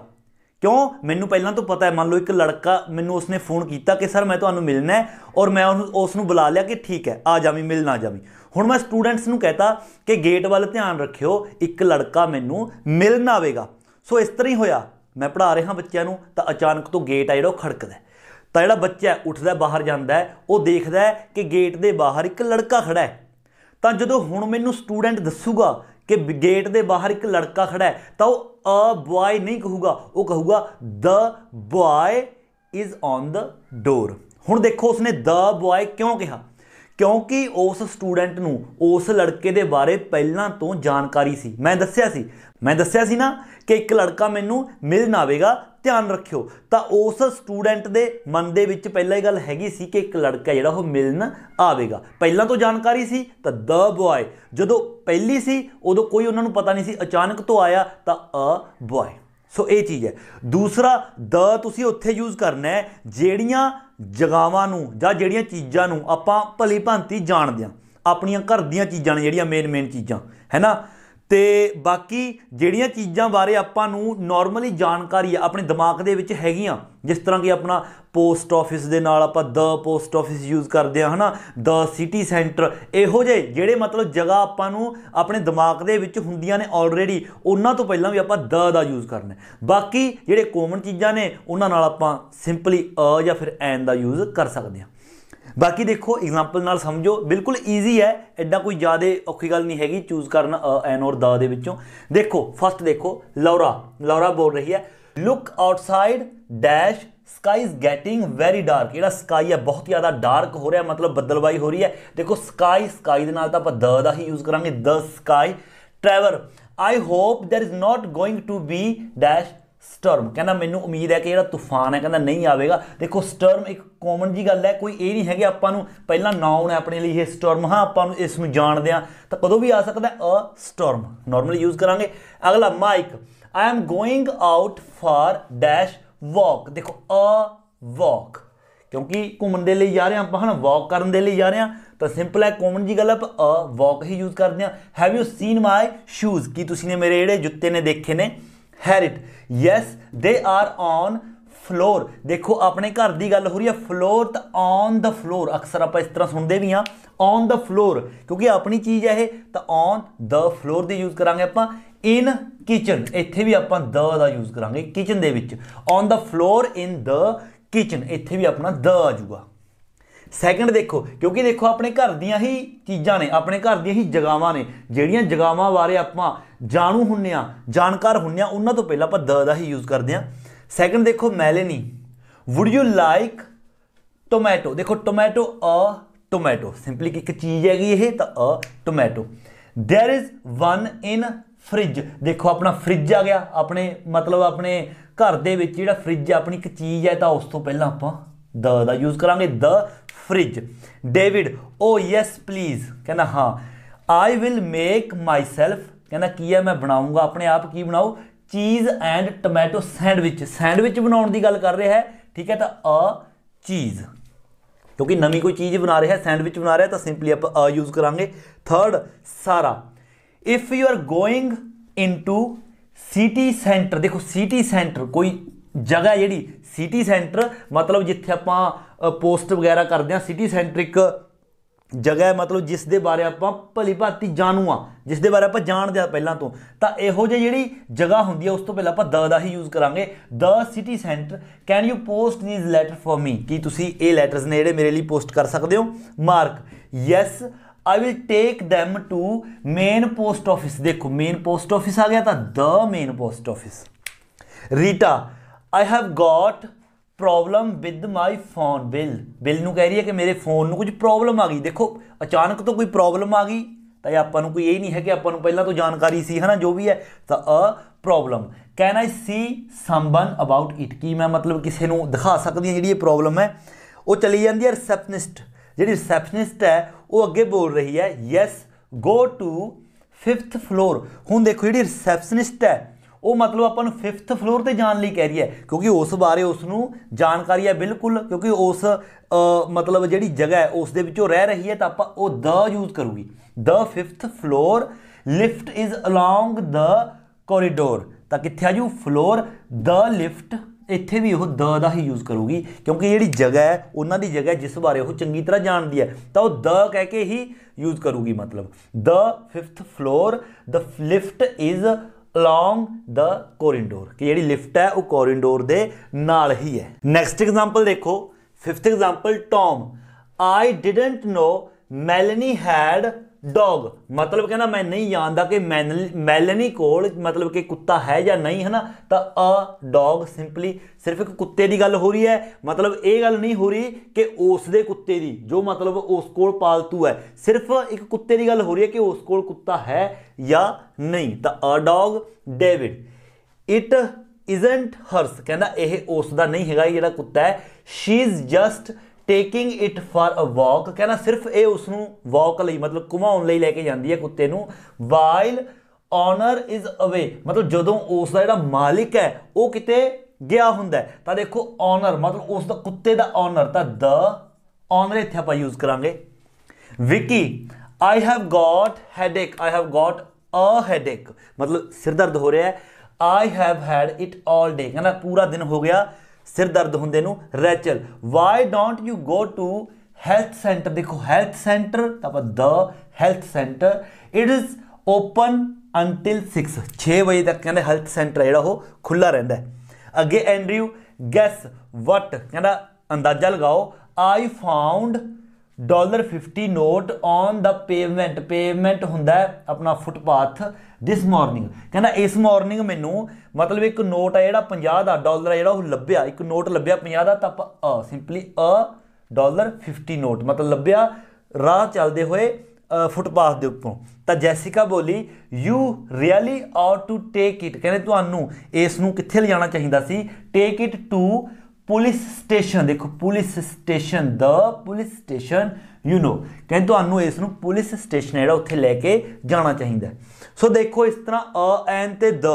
ਕਿਉਂ ਮੈਨੂੰ ਪਹਿਲਾਂ ਤੋਂ ਪਤਾ ਹੈ ਮੰਨ ਲਓ ਇੱਕ ਲੜਕਾ ਮੈਨੂੰ ਉਸਨੇ ਫੋਨ ਕੀਤਾ ਕਿ ਸਰ ਮੈਂ ਤੁਹਾਨੂੰ ਮਿਲਣਾ ਹੈ ਔਰ ਮੈਂ ਉਸ ਨੂੰ ਬੁਲਾ ਲਿਆ ਕਿ ਠੀਕ ਹੈ ਆ ਜਾਵੀਂ ਮਿਲਣਾ ਜਾਵੀਂ ਹੁਣ ਮੈਂ ਸਟੂਡੈਂਟਸ ਨੂੰ ਕਹਤਾ ਕਿ ਗੇਟ ਵੱਲ ਧਿਆਨ ਰੱਖਿਓ ਇੱਕ ਲੜਕਾ ਮੈਨੂੰ ਮਿਲਣ ਆਵੇਗਾ ਸੋ ਇਸ ਤਰ੍ਹਾਂ ਹੀ ਹੋਇਆ ਮੈਂ ਪੜਾ ਰਿਹਾ ਬੱਚਿਆਂ ਨੂੰ ਤਾਂ ਅਚਾਨਕ ਤੋਂ ਗੇਟ ਆ ਜਿਹੜਾ ਉਹ ਖੜਕਦਾ ਤਾਂ ਜਿਹੜਾ ਬੱਚਾ ਉੱਠਦਾ ਬਾਹਰ ਜਾਂਦਾ ਉਹ ਦੇਖਦਾ ਕਿ ਗੇਟ ਦੇ ਬਾਹਰ ਇੱਕ ਲੜਕਾ ਖੜਾ ਹੈ ਤਾਂ ਜਦੋਂ ਹੁਣ ਮੈਨੂੰ ਸਟੂਡੈਂਟ ਦੱਸੂਗਾ ਕਿ ਗੇਟ ਦੇ ਬਾਹਰ ਇੱਕ ਲੜਕਾ ਖੜਾ ਹੈ ਤਾਂ ਉਹ ਅ ਬੁਆਏ ਨਹੀਂ ਕਹੂਗਾ ਉਹ ਕਹੂਗਾ the boy is on the door ਹੁਣ ਦੇਖੋ ਉਸਨੇ ਦ ਬੁਆਏ ਕਿਉਂ ਕਿਹਾ ਕਿਉਂਕਿ ਉਸ ਸਟੂਡੈਂਟ ਨੂੰ ਉਸ ਲੜਕੇ ਦੇ ਬਾਰੇ ਪਹਿਲਾਂ ਤੋਂ ਜਾਣਕਾਰੀ ਸੀ ਮੈਂ ਦੱਸਿਆ ਸੀ ਮੈਂ ਦੱਸਿਆ ਸੀ ਨਾ ਕਿ ਇੱਕ ਲੜਕਾ ਮੈਨੂੰ ਮਿਲਣ ਆਵੇਗਾ ਧਿਆਨ ਰੱਖਿਓ ਤਾਂ ਉਸ ਸਟੂਡੈਂਟ ਦੇ ਮਨ ਦੇ ਵਿੱਚ ਪਹਿਲਾਂ ਹੀ ਗੱਲ ਹੈਗੀ ਸੀ ਕਿ ਇੱਕ ਲੜਕਾ ਜਿਹੜਾ ਉਹ ਮਿਲਣ ਆਵੇਗਾ ਪਹਿਲਾਂ ਤੋਂ ਜਾਣਕਾਰੀ ਸੀ ਤਾਂ ਦ ਬॉय ਜਦੋਂ ਪਹਿਲੀ ਸੀ ਉਦੋਂ ਕੋਈ ਉਹਨਾਂ ਨੂੰ ਪਤਾ ਨਹੀਂ ਸੀ ਅਚਾਨਕ ਤੋਂ ਆਇਆ ਤਾਂ ਅ ਬॉय ਸੋ ਇਹ ਚੀਜ਼ ਹੈ ਦੂਸਰਾ ਦ ਤੁਸੀਂ ਉੱਥੇ ਯੂਜ਼ ਕਰਨਾ ਹੈ ਜਿਹੜੀਆਂ ਜਗਾਵਾਂ ਨੂੰ ਜਾਂ ਜਿਹੜੀਆਂ ਚੀਜ਼ਾਂ ਨੂੰ ਆਪਾਂ ਭਲੀ ਭਾਂਤੀ ਜਾਣਦੇ ਆ ਆਪਣੀਆਂ ਘਰ ਦੀਆਂ ਚੀਜ਼ਾਂ ਨੇ ਜਿਹੜੀਆਂ ਮੇਨ ਮੇਨ ਚੀਜ਼ਾਂ ਹੈ ਨਾ ਤੇ ਬਾਕੀ ਜਿਹੜੀਆਂ ਚੀਜ਼ਾਂ ਬਾਰੇ ਆਪਾਂ ਨੂੰ ਨਾਰਮਲੀ ਜਾਣਕਾਰੀ ਆ ਆਪਣੇ ਦਿਮਾਗ ਦੇ ਵਿੱਚ ਹੈਗੀਆਂ ਜਿਸ ਤਰ੍ਹਾਂ ਕਿ ਆਪਣਾ ਪੋਸਟ ਆਫਿਸ ਦੇ ਨਾਲ ਆਪਾਂ ਦ ਪੋਸਟ ਆਫਿਸ ਯੂਜ਼ ਕਰਦੇ ਆ ਹਨਾ ਦ ਸਿਟੀ ਸੈਂਟਰ ਇਹੋ ਜਿਹੇ ਜਿਹੜੇ ਮਤਲਬ ਜਗ੍ਹਾ ਆਪਾਂ ਨੂੰ ਆਪਣੇ ਦਿਮਾਗ ਦੇ ਵਿੱਚ ਹੁੰਦੀਆਂ ਨੇ ਆਲਰੇਡੀ ਉਹਨਾਂ ਤੋਂ ਪਹਿਲਾਂ ਵੀ ਆਪਾਂ ਦ ਦਾ ਯੂਜ਼ ਕਰਨਾ ਬਾਕੀ ਜਿਹੜੇ ਕਾਮਨ ਚੀਜ਼ਾਂ ਨੇ ਉਹਨਾਂ ਨਾਲ ਆਪਾਂ ਸਿੰਪਲੀ ਅ ਜਾਂ ਫਿਰ ਐਨ ਦਾ ਯੂਜ਼ ਕਰ ਸਕਦੇ ਆ ਬਾਕੀ ਦੇਖੋ ਐਗਜ਼ਾਮਪਲ ਨਾਲ ਸਮਝੋ ਬਿਲਕੁਲ ਈਜ਼ੀ ਹੈ ਐਡਾ ਕੋਈ ਜ਼ਿਆਦਾ ਔਖੀ ਗੱਲ ਨਹੀਂ ਹੈਗੀ ਚੂਜ਼ ਕਰਨ ਐਨ ਔਰ ਦਾ ਦੇ ਵਿੱਚੋਂ ਦੇਖੋ ਫਸਟ ਦੇਖੋ ਲੌਰਾ ਲੌਰਾ ਬੋਲ ਰਹੀ ਹੈ look outside dash sky is getting very dark ਜਿਹੜਾ ਸਕਾਈ ਹੈ ਬਹੁਤ ਜ਼ਿਆਦਾ ਡਾਰਕ ਹੋ ਰਿਹਾ ਮਤਲਬ ਬੱਦਲਬਾਈ ਹੋ ਰਹੀ ਹੈ ਦੇਖੋ ਸਕਾਈ ਸਕਾਈ ਦੇ ਨਾਲ ਤਾਂ ਆਪਾਂ ਦਾ ਦਾ ਹੀ ਯੂਜ਼ ਕਰਾਂਗੇ the sky Trevor I hope there is not going to be dash storm ਕਹਿੰਦਾ ਮੈਨੂੰ ਉਮੀਦ ਹੈ ਕਿ ਜਿਹੜਾ ਤੂਫਾਨ ਹੈ ਕਹਿੰਦਾ ਨਹੀਂ ਆਵੇਗਾ ਦੇਖੋ ਸਟਰਮ ਇੱਕ ਕਾਮਨ ਜੀ ਗੱਲ ਹੈ ਕੋਈ ਇਹ ਨਹੀਂ ਹੈਗੇ ਆਪਾਂ ਨੂੰ ਪਹਿਲਾਂ ਨਾਉਨ ਹੈ ਆਪਣੇ ਲਈ ਇਹ ਸਟਰਮ ਹਾਂ ਆਪਾਂ ਨੂੰ ਇਸ ਨੂੰ ਜਾਣਦੇ ਆ ਤਾਂ ਕਦੋਂ ਵੀ ਆ ਸਕਦਾ ਅ ਸਟਰਮ ਨਾਰਮਲੀ ਯੂਜ਼ ਕਰਾਂਗੇ ਅਗਲਾ Mike I am going out for dash walk ਦੇਖੋ ਅ ਵਾਕ ਕਿਉਂਕਿ ਘੁੰਮਣ ਦੇ ਲਈ ਜਾ ਰਹੇ ਆਪਾਂ ਹਨ ਵਾਕ ਕਰਨ ਦੇ ਲਈ ਜਾ ਰਹੇ ਆ ਤਾਂ ਸਿੰਪਲ ਹੈ ਕਾਮਨ ਜੀ ਗੱਲ ਆ ਅ ਵਾਕ ਹੀ ਯੂਜ਼ ਕਰਦੇ ਆ have you seen my shoes ਕੀ ਤੁਸੀਂ ਨੇ ਮੇਰੇ ਜਿਹੜੇ ਜੁੱਤੇ ਨੇ ਦੇਖੇ ਨੇ Harriet yes they are on floor ਦੇਖੋ ਆਪਣੇ ਘਰ ਦੀ ਗੱਲ ਹੋ ਰਹੀ ਹੈ ਫਲੋਰ ਤਾਂ ਔਨ ਦਾ ਫਲੋਰ ਅਕਸਰ ਆਪਾਂ ਇਸ ਤਰ੍ਹਾਂ ਸੁਣਦੇ ਵੀ ਆ ਔਨ ਦਾ ਫਲੋਰ ਕਿਉਂਕਿ ਆਪਣੀ ਚੀਜ਼ ਹੈ ਇਹ ਤਾਂ ਔਨ ਦਾ ਫਲੋਰ ਦੀ ਯੂਜ਼ ਕਰਾਂਗੇ ਆਪਾਂ ਇਨ ਕਿਚਨ ਇੱਥੇ ਵੀ ਆਪਾਂ ਦਾ ਦਾ ਯੂਜ਼ ਕਰਾਂਗੇ ਕਿਚਨ ਦੇ ਵਿੱਚ on the floor in the kitchen ਇੱਥੇ ਵੀ ਆਪਣਾ ਦਾ ਆ ਜਾਊਗਾ ਸੈਕਿੰਡ ਦੇਖੋ ਕਿਉਂਕਿ ਦੇਖੋ ਆਪਣੇ ਘਰ ਦੀਆਂ ਹੀ ਚੀਜ਼ਾਂ ਨੇ ਆਪਣੇ ਘਰ ਦੀਆਂ ਹੀ ਜਗਾਵਾਂ ਨੇ ਜਿਹੜੀਆਂ ਜਗਾਵਾਂ ਬਾਰੇ ਆਪਾਂ ਜਾਣੂ ਹੁੰਨੇ ਆ ਜਾਣਕਾਰ ਹੁੰਨੇ ਆ ਉਹਨਾਂ ਤੋਂ ਪਹਿਲਾਂ ਆਪਾਂ ਦ ਦਾ ਹੀ ਯੂਜ਼ ਕਰਦੇ ਆ ਸੈਕਿੰਡ ਦੇਖੋ Melanie would you like tomato ਦੇਖੋ ਟੋਮੈਟੋ ਅ ਟੋਮੈਟੋ ਸਿੰਪਲੀ ਇੱਕ ਚੀਜ਼ ਹੈਗੀ ਇਹ ਤਾਂ a tomato there is one in fridge ਦੇਖੋ ਆਪਣਾ ਫ੍ਰਿਜ ਆ ਗਿਆ ਆਪਣੇ ਮਤਲਬ ਆਪਣੇ ਘਰ ਦੇ ਵਿੱਚ ਜਿਹੜਾ ਫ੍ਰਿਜ ਆਪਣੀ ਇੱਕ ਚੀਜ਼ ਹੈ ਤਾਂ ਉਸ ਤੋਂ ਪਹਿਲਾਂ ਆਪਾਂ ਦ ਦਾ ਯੂਜ਼ ਕਰਾਂਗੇ the fridge David oh yes please ਕਹਿੰਦਾ ਹਾਂ ਆਈ ਵਿਲ ਮੇਕ ਮਾਈਸੈਲਫ ਕਹਿੰਦਾ ਕੀ ਹੈ ਮੈਂ ਬਣਾਉਂਗਾ ਆਪਣੇ ਆਪ ਕੀ ਬਣਾਉ ਚੀਜ਼ ਐਂਡ ਟੋਮੈਟੋ ਸੈਂਡਵਿਚ ਸੈਂਡਵਿਚ ਬਣਾਉਣ ਦੀ ਗੱਲ ਕਰ ਰਿਹਾ ਹੈ ਠੀਕ ਹੈ ਤਾਂ ਅ ਚੀਜ਼ ਕਿਉਂਕਿ ਨਵੀਂ ਕੋਈ ਚੀਜ਼ ਬਣਾ ਰਿਹਾ ਹੈ ਸੈਂਡਵਿਚ ਬਣਾ ਰਿਹਾ ਤਾਂ ਸਿੰਪਲੀ ਆਪ ਅ ਯੂਜ਼ ਕਰਾਂਗੇ ਥਰਡ ਸਾਰਾ if you are going into city centre ਦੇਖੋ ਸਿਟੀ ਸੈਂਟਰ ਕੋਈ ਜਗ੍ਹਾ ਜਿਹੜੀ ਸਿਟੀ ਸੈਂਟਰ ਮਤਲਬ ਜਿੱਥੇ ਆਪਾਂ ਪੋਸਟ ਵਗੈਰਾ ਕਰਦੇ ਆ ਸਿਟੀ ਸੈਂਟ੍ਰਿਕ ਜਗ੍ਹਾ ਮਤਲਬ ਜਿਸ ਦੇ ਬਾਰੇ ਆਪਾਂ ਭਲੀ ਭਾਤੀ ਜਾਣੂ ਆ ਜਿਸ ਦੇ ਬਾਰੇ ਆਪਾਂ ਜਾਣਦੇ ਆ ਪਹਿਲਾਂ ਤੋਂ ਤਾਂ ਇਹੋ ਜਿਹੀ ਜਿਹੜੀ ਜਗ੍ਹਾ ਹੁੰਦੀ ਆ ਉਸ ਤੋਂ ਪਹਿਲਾਂ ਆਪਾਂ ਦ ਦਾ ਹੀ ਯੂਜ਼ ਕਰਾਂਗੇ the city centre can you post these letter for me ਕੀ ਤੁਸੀਂ ਇਹ ਲੈਟਰਸ ਨੇ ਜਿਹੜੇ ਮੇਰੇ ਲਈ ਪੋਸਟ ਕਰ ਸਕਦੇ ਹੋ Mark yes I will take them to main post office ਦੇਖੋ ਮੇਨ ਪੋਸਟ ਆਫਿਸ ਆ ਗਿਆ ਤਾਂ the main post office Rita I have got problem with my phone bill bill ਨੂੰ ਕਹਿ ਰਹੀ ਹੈ ਕਿ ਮੇਰੇ ਫੋਨ ਨੂੰ ਕੁਝ ਪ੍ਰੋਬਲਮ ਆ ਗਈ ਦੇਖੋ ਅਚਾਨਕ ਤੋਂ ਕੋਈ ਪ੍ਰੋਬਲਮ ਆ ਗਈ ਤਾਂ ਇਹ ਆਪਾਂ ਨੂੰ ਕੋਈ ਇਹ ਨਹੀਂ ਹੈ ਕਿ ਆਪਾਂ ਨੂੰ ਪਹਿਲਾਂ ਤੋਂ ਜਾਣਕਾਰੀ ਸੀ ਹਨਾ ਜੋ ਵੀ ਹੈ ਤਾਂ a problem can I see someone about it ਕੀ ਮੈਂ ਮਤਲਬ ਕਿਸੇ ਨੂੰ ਦਿਖਾ ਸਕਦੀ ਹਾਂ ਜਿਹੜੀ ਇਹ ਪ੍ਰੋਬਲਮ ਹੈ ਉਹ ਚਲੀ ਜਾਂਦੀ ਹੈ ਰਿਸੈਪਸ਼ਨਿਸਟ ਜਿਹੜੀ ਰਿਸੈਪਸ਼ਨਿਸਟ ਹੈ ਉਹ ਅੱਗੇ ਬੋਲ ਰਹੀ ਹੈ yes go to 5th floor ਹੁਣ ਦੇਖੋ ਜਿਹੜੀ ਰਿਸੈਪਸ਼ਨਿਸਟ ਹੈ ਉਹ ਮਤਲਬ ਆਪਾਂ ਨੂੰ 5th ਫਲੋਰ ਤੇ ਜਾਣ ਲਈ ਕਹਿ ਰਹੀ ਹੈ ਕਿਉਂਕਿ ਉਸ ਬਾਰੇ ਉਸ ਨੂੰ ਜਾਣਕਾਰੀ ਹੈ ਬਿਲਕੁਲ ਕਿਉਂਕਿ ਉਸ ਮਤਲਬ ਜਿਹੜੀ ਜਗ੍ਹਾ ਹੈ ਉਸ ਦੇ ਵਿੱਚੋਂ ਰਹਿ ਰਹੀ ਹੈ ਤਾਂ ਆਪਾਂ ਉਹ ਦ ਯੂਜ਼ ਕਰੂਗੀ the 5th floor lift is along the corridor ਤਾਂ ਕਿੱਥੇ ਆ ਜੂ ਫਲੋਰ ਦ ਲਿਫਟ ਇੱਥੇ ਵੀ ਉਹ ਦ ਦਾ ਹੀ ਯੂਜ਼ ਕਰੂਗੀ ਕਿਉਂਕਿ ਜਿਹੜੀ ਜਗ੍ਹਾ ਹੈ ਉਹਨਾਂ ਦੀ ਜਗ੍ਹਾ ਜਿਸ ਬਾਰੇ ਉਹ ਚੰਗੀ ਤਰ੍ਹਾਂ ਜਾਣਦੀ ਹੈ ਤਾਂ ਉਹ ਦ ਕਹਿ ਕੇ ਹੀ ਯੂਜ਼ ਕਰੂਗੀ ਮਤਲਬ the 5th floor the lift is along the corridor ਕਿ ਜਿਹੜੀ ਲਿਫਟ ਹੈ ਉਹ ਕੋਰੀਡੋਰ ਦੇ ਨਾਲ ਹੀ ਹੈ ਨੈਕਸਟ ਐਗਜ਼ਾਮਪਲ ਦੇਖੋ 5th example Tom I didn't know Melanie had dog ਮਤਲਬ ਕਹਿੰਦਾ ਮੈਂ ਨਹੀਂ ਜਾਣਦਾ ਕਿ ਮੈਲਨੀ ਕੋਲ ਮਤਲਬ ਕਿ ਕੁੱਤਾ ਹੈ ਜਾਂ ਨਹੀਂ ਹਨਾ ਤਾਂ ਅ ਡੌਗ ਸਿੰਪਲੀ ਸਿਰਫ ਇੱਕ ਕੁੱਤੇ ਦੀ ਗੱਲ ਹੋ ਰਹੀ ਹੈ ਮਤਲਬ ਇਹ ਗੱਲ ਨਹੀਂ ਹੋ ਰਹੀ ਕਿ ਉਸ ਦੇ ਕੁੱਤੇ ਦੀ ਜੋ ਮਤਲਬ ਉਸ ਕੋਲ ਪਾਲਤੂ ਹੈ ਸਿਰਫ ਇੱਕ ਕੁੱਤੇ ਦੀ ਗੱਲ ਹੋ ਰਹੀ ਹੈ ਕਿ ਉਸ ਕੋਲ ਕੁੱਤਾ ਹੈ ਜਾਂ ਨਹੀਂ ਤਾਂ a dog David it isn't hers ਕਹਿੰਦਾ ਇਹ ਉਸ ਦਾ ਨਹੀਂ ਹੈਗਾ ਜਿਹੜਾ ਕੁੱਤਾ ਹੈ she is just taking it for a walk ਕਹਿੰਦਾ ਸਿਰਫ ਇਹ ਉਸ ਨੂੰ ਵਾਕ ਲਈ ਮਤਲਬ ਘੁਮਾਉਣ ਲਈ ਲੈ ਕੇ ਜਾਂਦੀ ਹੈ ਕੁੱਤੇ ਨੂੰ ਵਾਈਲ ਓਨਰ ਇਜ਼ ਅਵੇ ਮਤਲਬ ਜਦੋਂ ਉਸ ਦਾ ਜਿਹੜਾ ਮਾਲਿਕ ਹੈ ਉਹ ਕਿਤੇ ਗਿਆ ਹੁੰਦਾ ਤਾਂ ਦੇਖੋ ਓਨਰ ਮਤਲਬ ਉਸ ਦਾ ਕੁੱਤੇ ਦਾ ਓਨਰ ਤਾਂ ਦ ਓਨਰ ਇੱਥੇ ਆਪਾਂ ਯੂਜ਼ ਕਰਾਂਗੇ Vicky I have got headache I have got a headache ਮਤਲਬ ਸਿਰ ਦਰਦ ਹੋ ਰਿਹਾ ਹੈ I have had it 올 day ਕਹਿੰਦਾ ਪੂਰਾ ਦਿਨ ਹੋ ਗਿਆ ਸਿਰ ਦਰਦ ਹੁੰਦੇ ਨੂੰ Rachel why don't you go to health centre ਦੇਖੋ ਹੈਲਥ ਸੈਂਟਰ ਤਾਂ the health centre it is open until 6 6 ਵਜੇ ਤੱਕ ਕਹਿੰਦੇ ਹੈਲਥ ਸੈਂਟਰ ਜਿਹੜਾ ਉਹ ਖੁੱਲਾ ਰਹਿੰਦਾ ਹੈ ਅੱਗੇ ਐਂਡਰਿਊ ਗੈਸ ਵਟ ਕਹਿੰਦਾ ਅੰਦਾਜ਼ਾ ਲਗਾਓ I found $50 note on the pavement pavement ਹੁੰਦਾ ਆਪਣਾ ਫੁੱਟਪਾਥ ਦਿਸ ਮਾਰਨਿੰਗ ਕਹਿੰਦਾ ਇਸ ਮਾਰਨਿੰਗ ਮੈਨੂੰ ਮਤਲਬ ਇੱਕ ਨੋਟ ਆ ਜਿਹੜਾ 50 ਦਾ ਡਾਲਰ ਆ ਜਿਹੜਾ ਉਹ ਲੱਭਿਆ ਇੱਕ ਨੋਟ ਲੱਭਿਆ 50 ਦਾ ਤਾਂ ਆ ਸਿੰਪਲੀ ਅ ਡਾਲਰ 50 ਨੋਟ ਮਤਲਬ ਲੱਭਿਆ ਰਾਹ ਚੱਲਦੇ ਹੋਏ ਫੁੱਟਪਾਥ ਦੇ ਉੱਪਰ ਤਾਂ ਜੈਸਿਕਾ ਬੋਲੀ you really are to take it ਕਹਿੰਦੇ ਤੁਹਾਨੂੰ ਇਸ ਨੂੰ ਕਿੱਥੇ ਲਿਜਾਣਾ ਚਾਹੀਦਾ ਸੀ take it to police station ਦੇਖੋ ਪੁਲਿਸ ਸਟੇਸ਼ਨ ਦਾ ਪੁਲਿਸ ਸਟੇਸ਼ਨ ਯੂ نو ਕਹਿੰਦੇ ਤੁਹਾਨੂੰ ਇਸ ਨੂੰ ਪੁਲਿਸ ਸਟੇਸ਼ਨ ਜਿਹੜਾ ਉੱਥੇ ਲੈ ਕੇ ਜਾਣਾ ਚਾਹੀਦਾ ਸੋ ਦੇਖੋ ਇਸ ਤਰ੍ਹਾਂ ਅ ਐਨ ਤੇ ਦ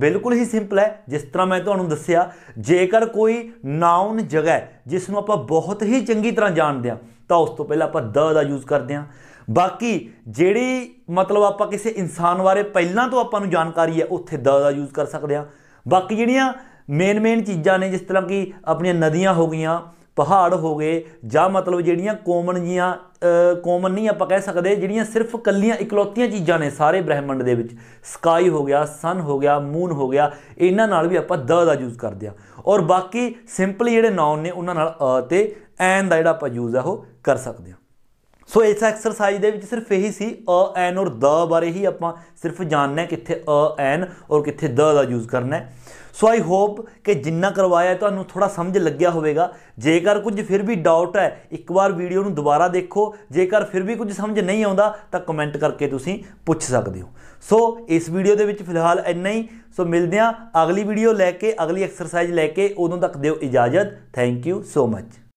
ਬਿਲਕੁਲ ਹੀ ਸਿੰਪਲ ਹੈ ਜਿਸ ਤਰ੍ਹਾਂ ਮੈਂ ਤੁਹਾਨੂੰ ਦੱਸਿਆ ਜੇਕਰ ਕੋਈ ਨਾਉਨ ਜਗ੍ਹਾ ਜਿਸ ਨੂੰ ਆਪਾਂ ਬਹੁਤ ਹੀ ਚੰਗੀ ਤਰ੍ਹਾਂ ਜਾਣਦੇ ਆ ਤਾਂ ਉਸ ਤੋਂ ਪਹਿਲਾਂ ਆਪਾਂ ਦ ਦਾ ਯੂਜ਼ ਕਰਦੇ ਆ ਬਾਕੀ ਜਿਹੜੀ ਮਤਲਬ ਆਪਾਂ ਕਿਸੇ ਇਨਸਾਨ ਬਾਰੇ ਪਹਿਲਾਂ ਤੋਂ ਆਪਾਂ ਨੂੰ ਜਾਣਕਾਰੀ ਹੈ ਉੱਥੇ ਦ ਦਾ ਯੂਜ਼ ਕਰ ਸਕਦੇ ਆ ਬਾਕੀ ਜਿਹੜੀਆਂ ਮੇਨ ਮੇਨ ਚੀਜ਼ਾਂ ਨੇ ਜਿਸ ਤਰ੍ਹਾਂ ਕਿ ਆਪਣੀਆਂ ਨਦੀਆਂ ਹੋ ਗਈਆਂ ਪਹਾੜ ਹੋ ਗਏ ਜਾਂ ਮਤਲਬ ਜਿਹੜੀਆਂ ਕੋਮਨ ਜੀਆਂ ਕਾਮਨ ਨਹੀਂ ਆਪਾਂ ਕਹਿ ਸਕਦੇ ਜਿਹੜੀਆਂ ਸਿਰਫ ਕੱਲੀਆਂ ਇਕਲੌਤੀਆਂ ਚੀਜ਼ਾਂ ਨੇ ਸਾਰੇ ਬ੍ਰਹਿਮੰਡ ਦੇ ਵਿੱਚ ਸਕਾਈ ਹੋ ਗਿਆ ਸਨ ਹੋ ਗਿਆ ਮੂਨ ਹੋ ਗਿਆ ਇਹਨਾਂ ਨਾਲ ਵੀ ਆਪਾਂ ਦ ਦਾ ਯੂਜ਼ ਕਰਦੇ ਆ ਔਰ ਬਾਕੀ ਸਿੰਪਲੀ ਜਿਹੜੇ ਨਾਉਨ ਨੇ ਉਹਨਾਂ ਨਾਲ ਅ ਤੇ ਐਨ ਦਾ ਜਿਹੜਾ ਆਪਾਂ ਯੂਜ਼ ਆ ਉਹ ਕਰ ਸਕਦੇ ਆ ਸੋ ਇਸ ਐਕਸਰਸਾਈਜ਼ ਦੇ ਵਿੱਚ ਸਿਰਫ ਇਹੀ ਸੀ ਅ ਐਨ ਔਰ ਦ ਬਾਰੇ ਹੀ ਆਪਾਂ ਸਿਰਫ ਜਾਣਨਾ ਹੈ ਕਿੱਥੇ ਅ ਐਨ ਔਰ ਕਿੱਥੇ ਦ ਦਾ ਯੂਜ਼ ਕਰਨਾ ਹੈ ਸੋ ਆਈ ਹੋਪ ਕਿ ਜਿੰਨਾ ਕਰਵਾਇਆ ਤੁਹਾਨੂੰ ਥੋੜਾ ਸਮਝ ਲੱਗਿਆ ਹੋਵੇਗਾ ਜੇਕਰ ਕੁਝ ਫਿਰ ਵੀ ਡਾਊਟ ਹੈ ਇੱਕ ਵਾਰ ਵੀਡੀਓ ਨੂੰ ਦੁਬਾਰਾ ਦੇਖੋ ਜੇਕਰ ਫਿਰ ਵੀ ਕੁਝ ਸਮਝ ਨਹੀਂ ਆਉਂਦਾ ਤਾਂ ਕਮੈਂਟ ਕਰਕੇ ਤੁਸੀਂ ਪੁੱਛ ਸਕਦੇ ਹੋ ਸੋ ਇਸ ਵੀਡੀਓ ਦੇ ਵਿੱਚ ਫਿਲਹਾਲ ਇੰਨਾ ਹੀ ਸੋ ਮਿਲਦੇ ਆ ਅਗਲੀ ਵੀਡੀਓ ਲੈ ਕੇ ਅਗਲੀ ਐਕਸਰਸਾਈਜ਼ ਲੈ ਕੇ ਉਦੋਂ ਤੱਕ ਦਿਓ ਇਜਾਜ਼ਤ ਥੈਂਕ ਯੂ ਸੋ ਮਚ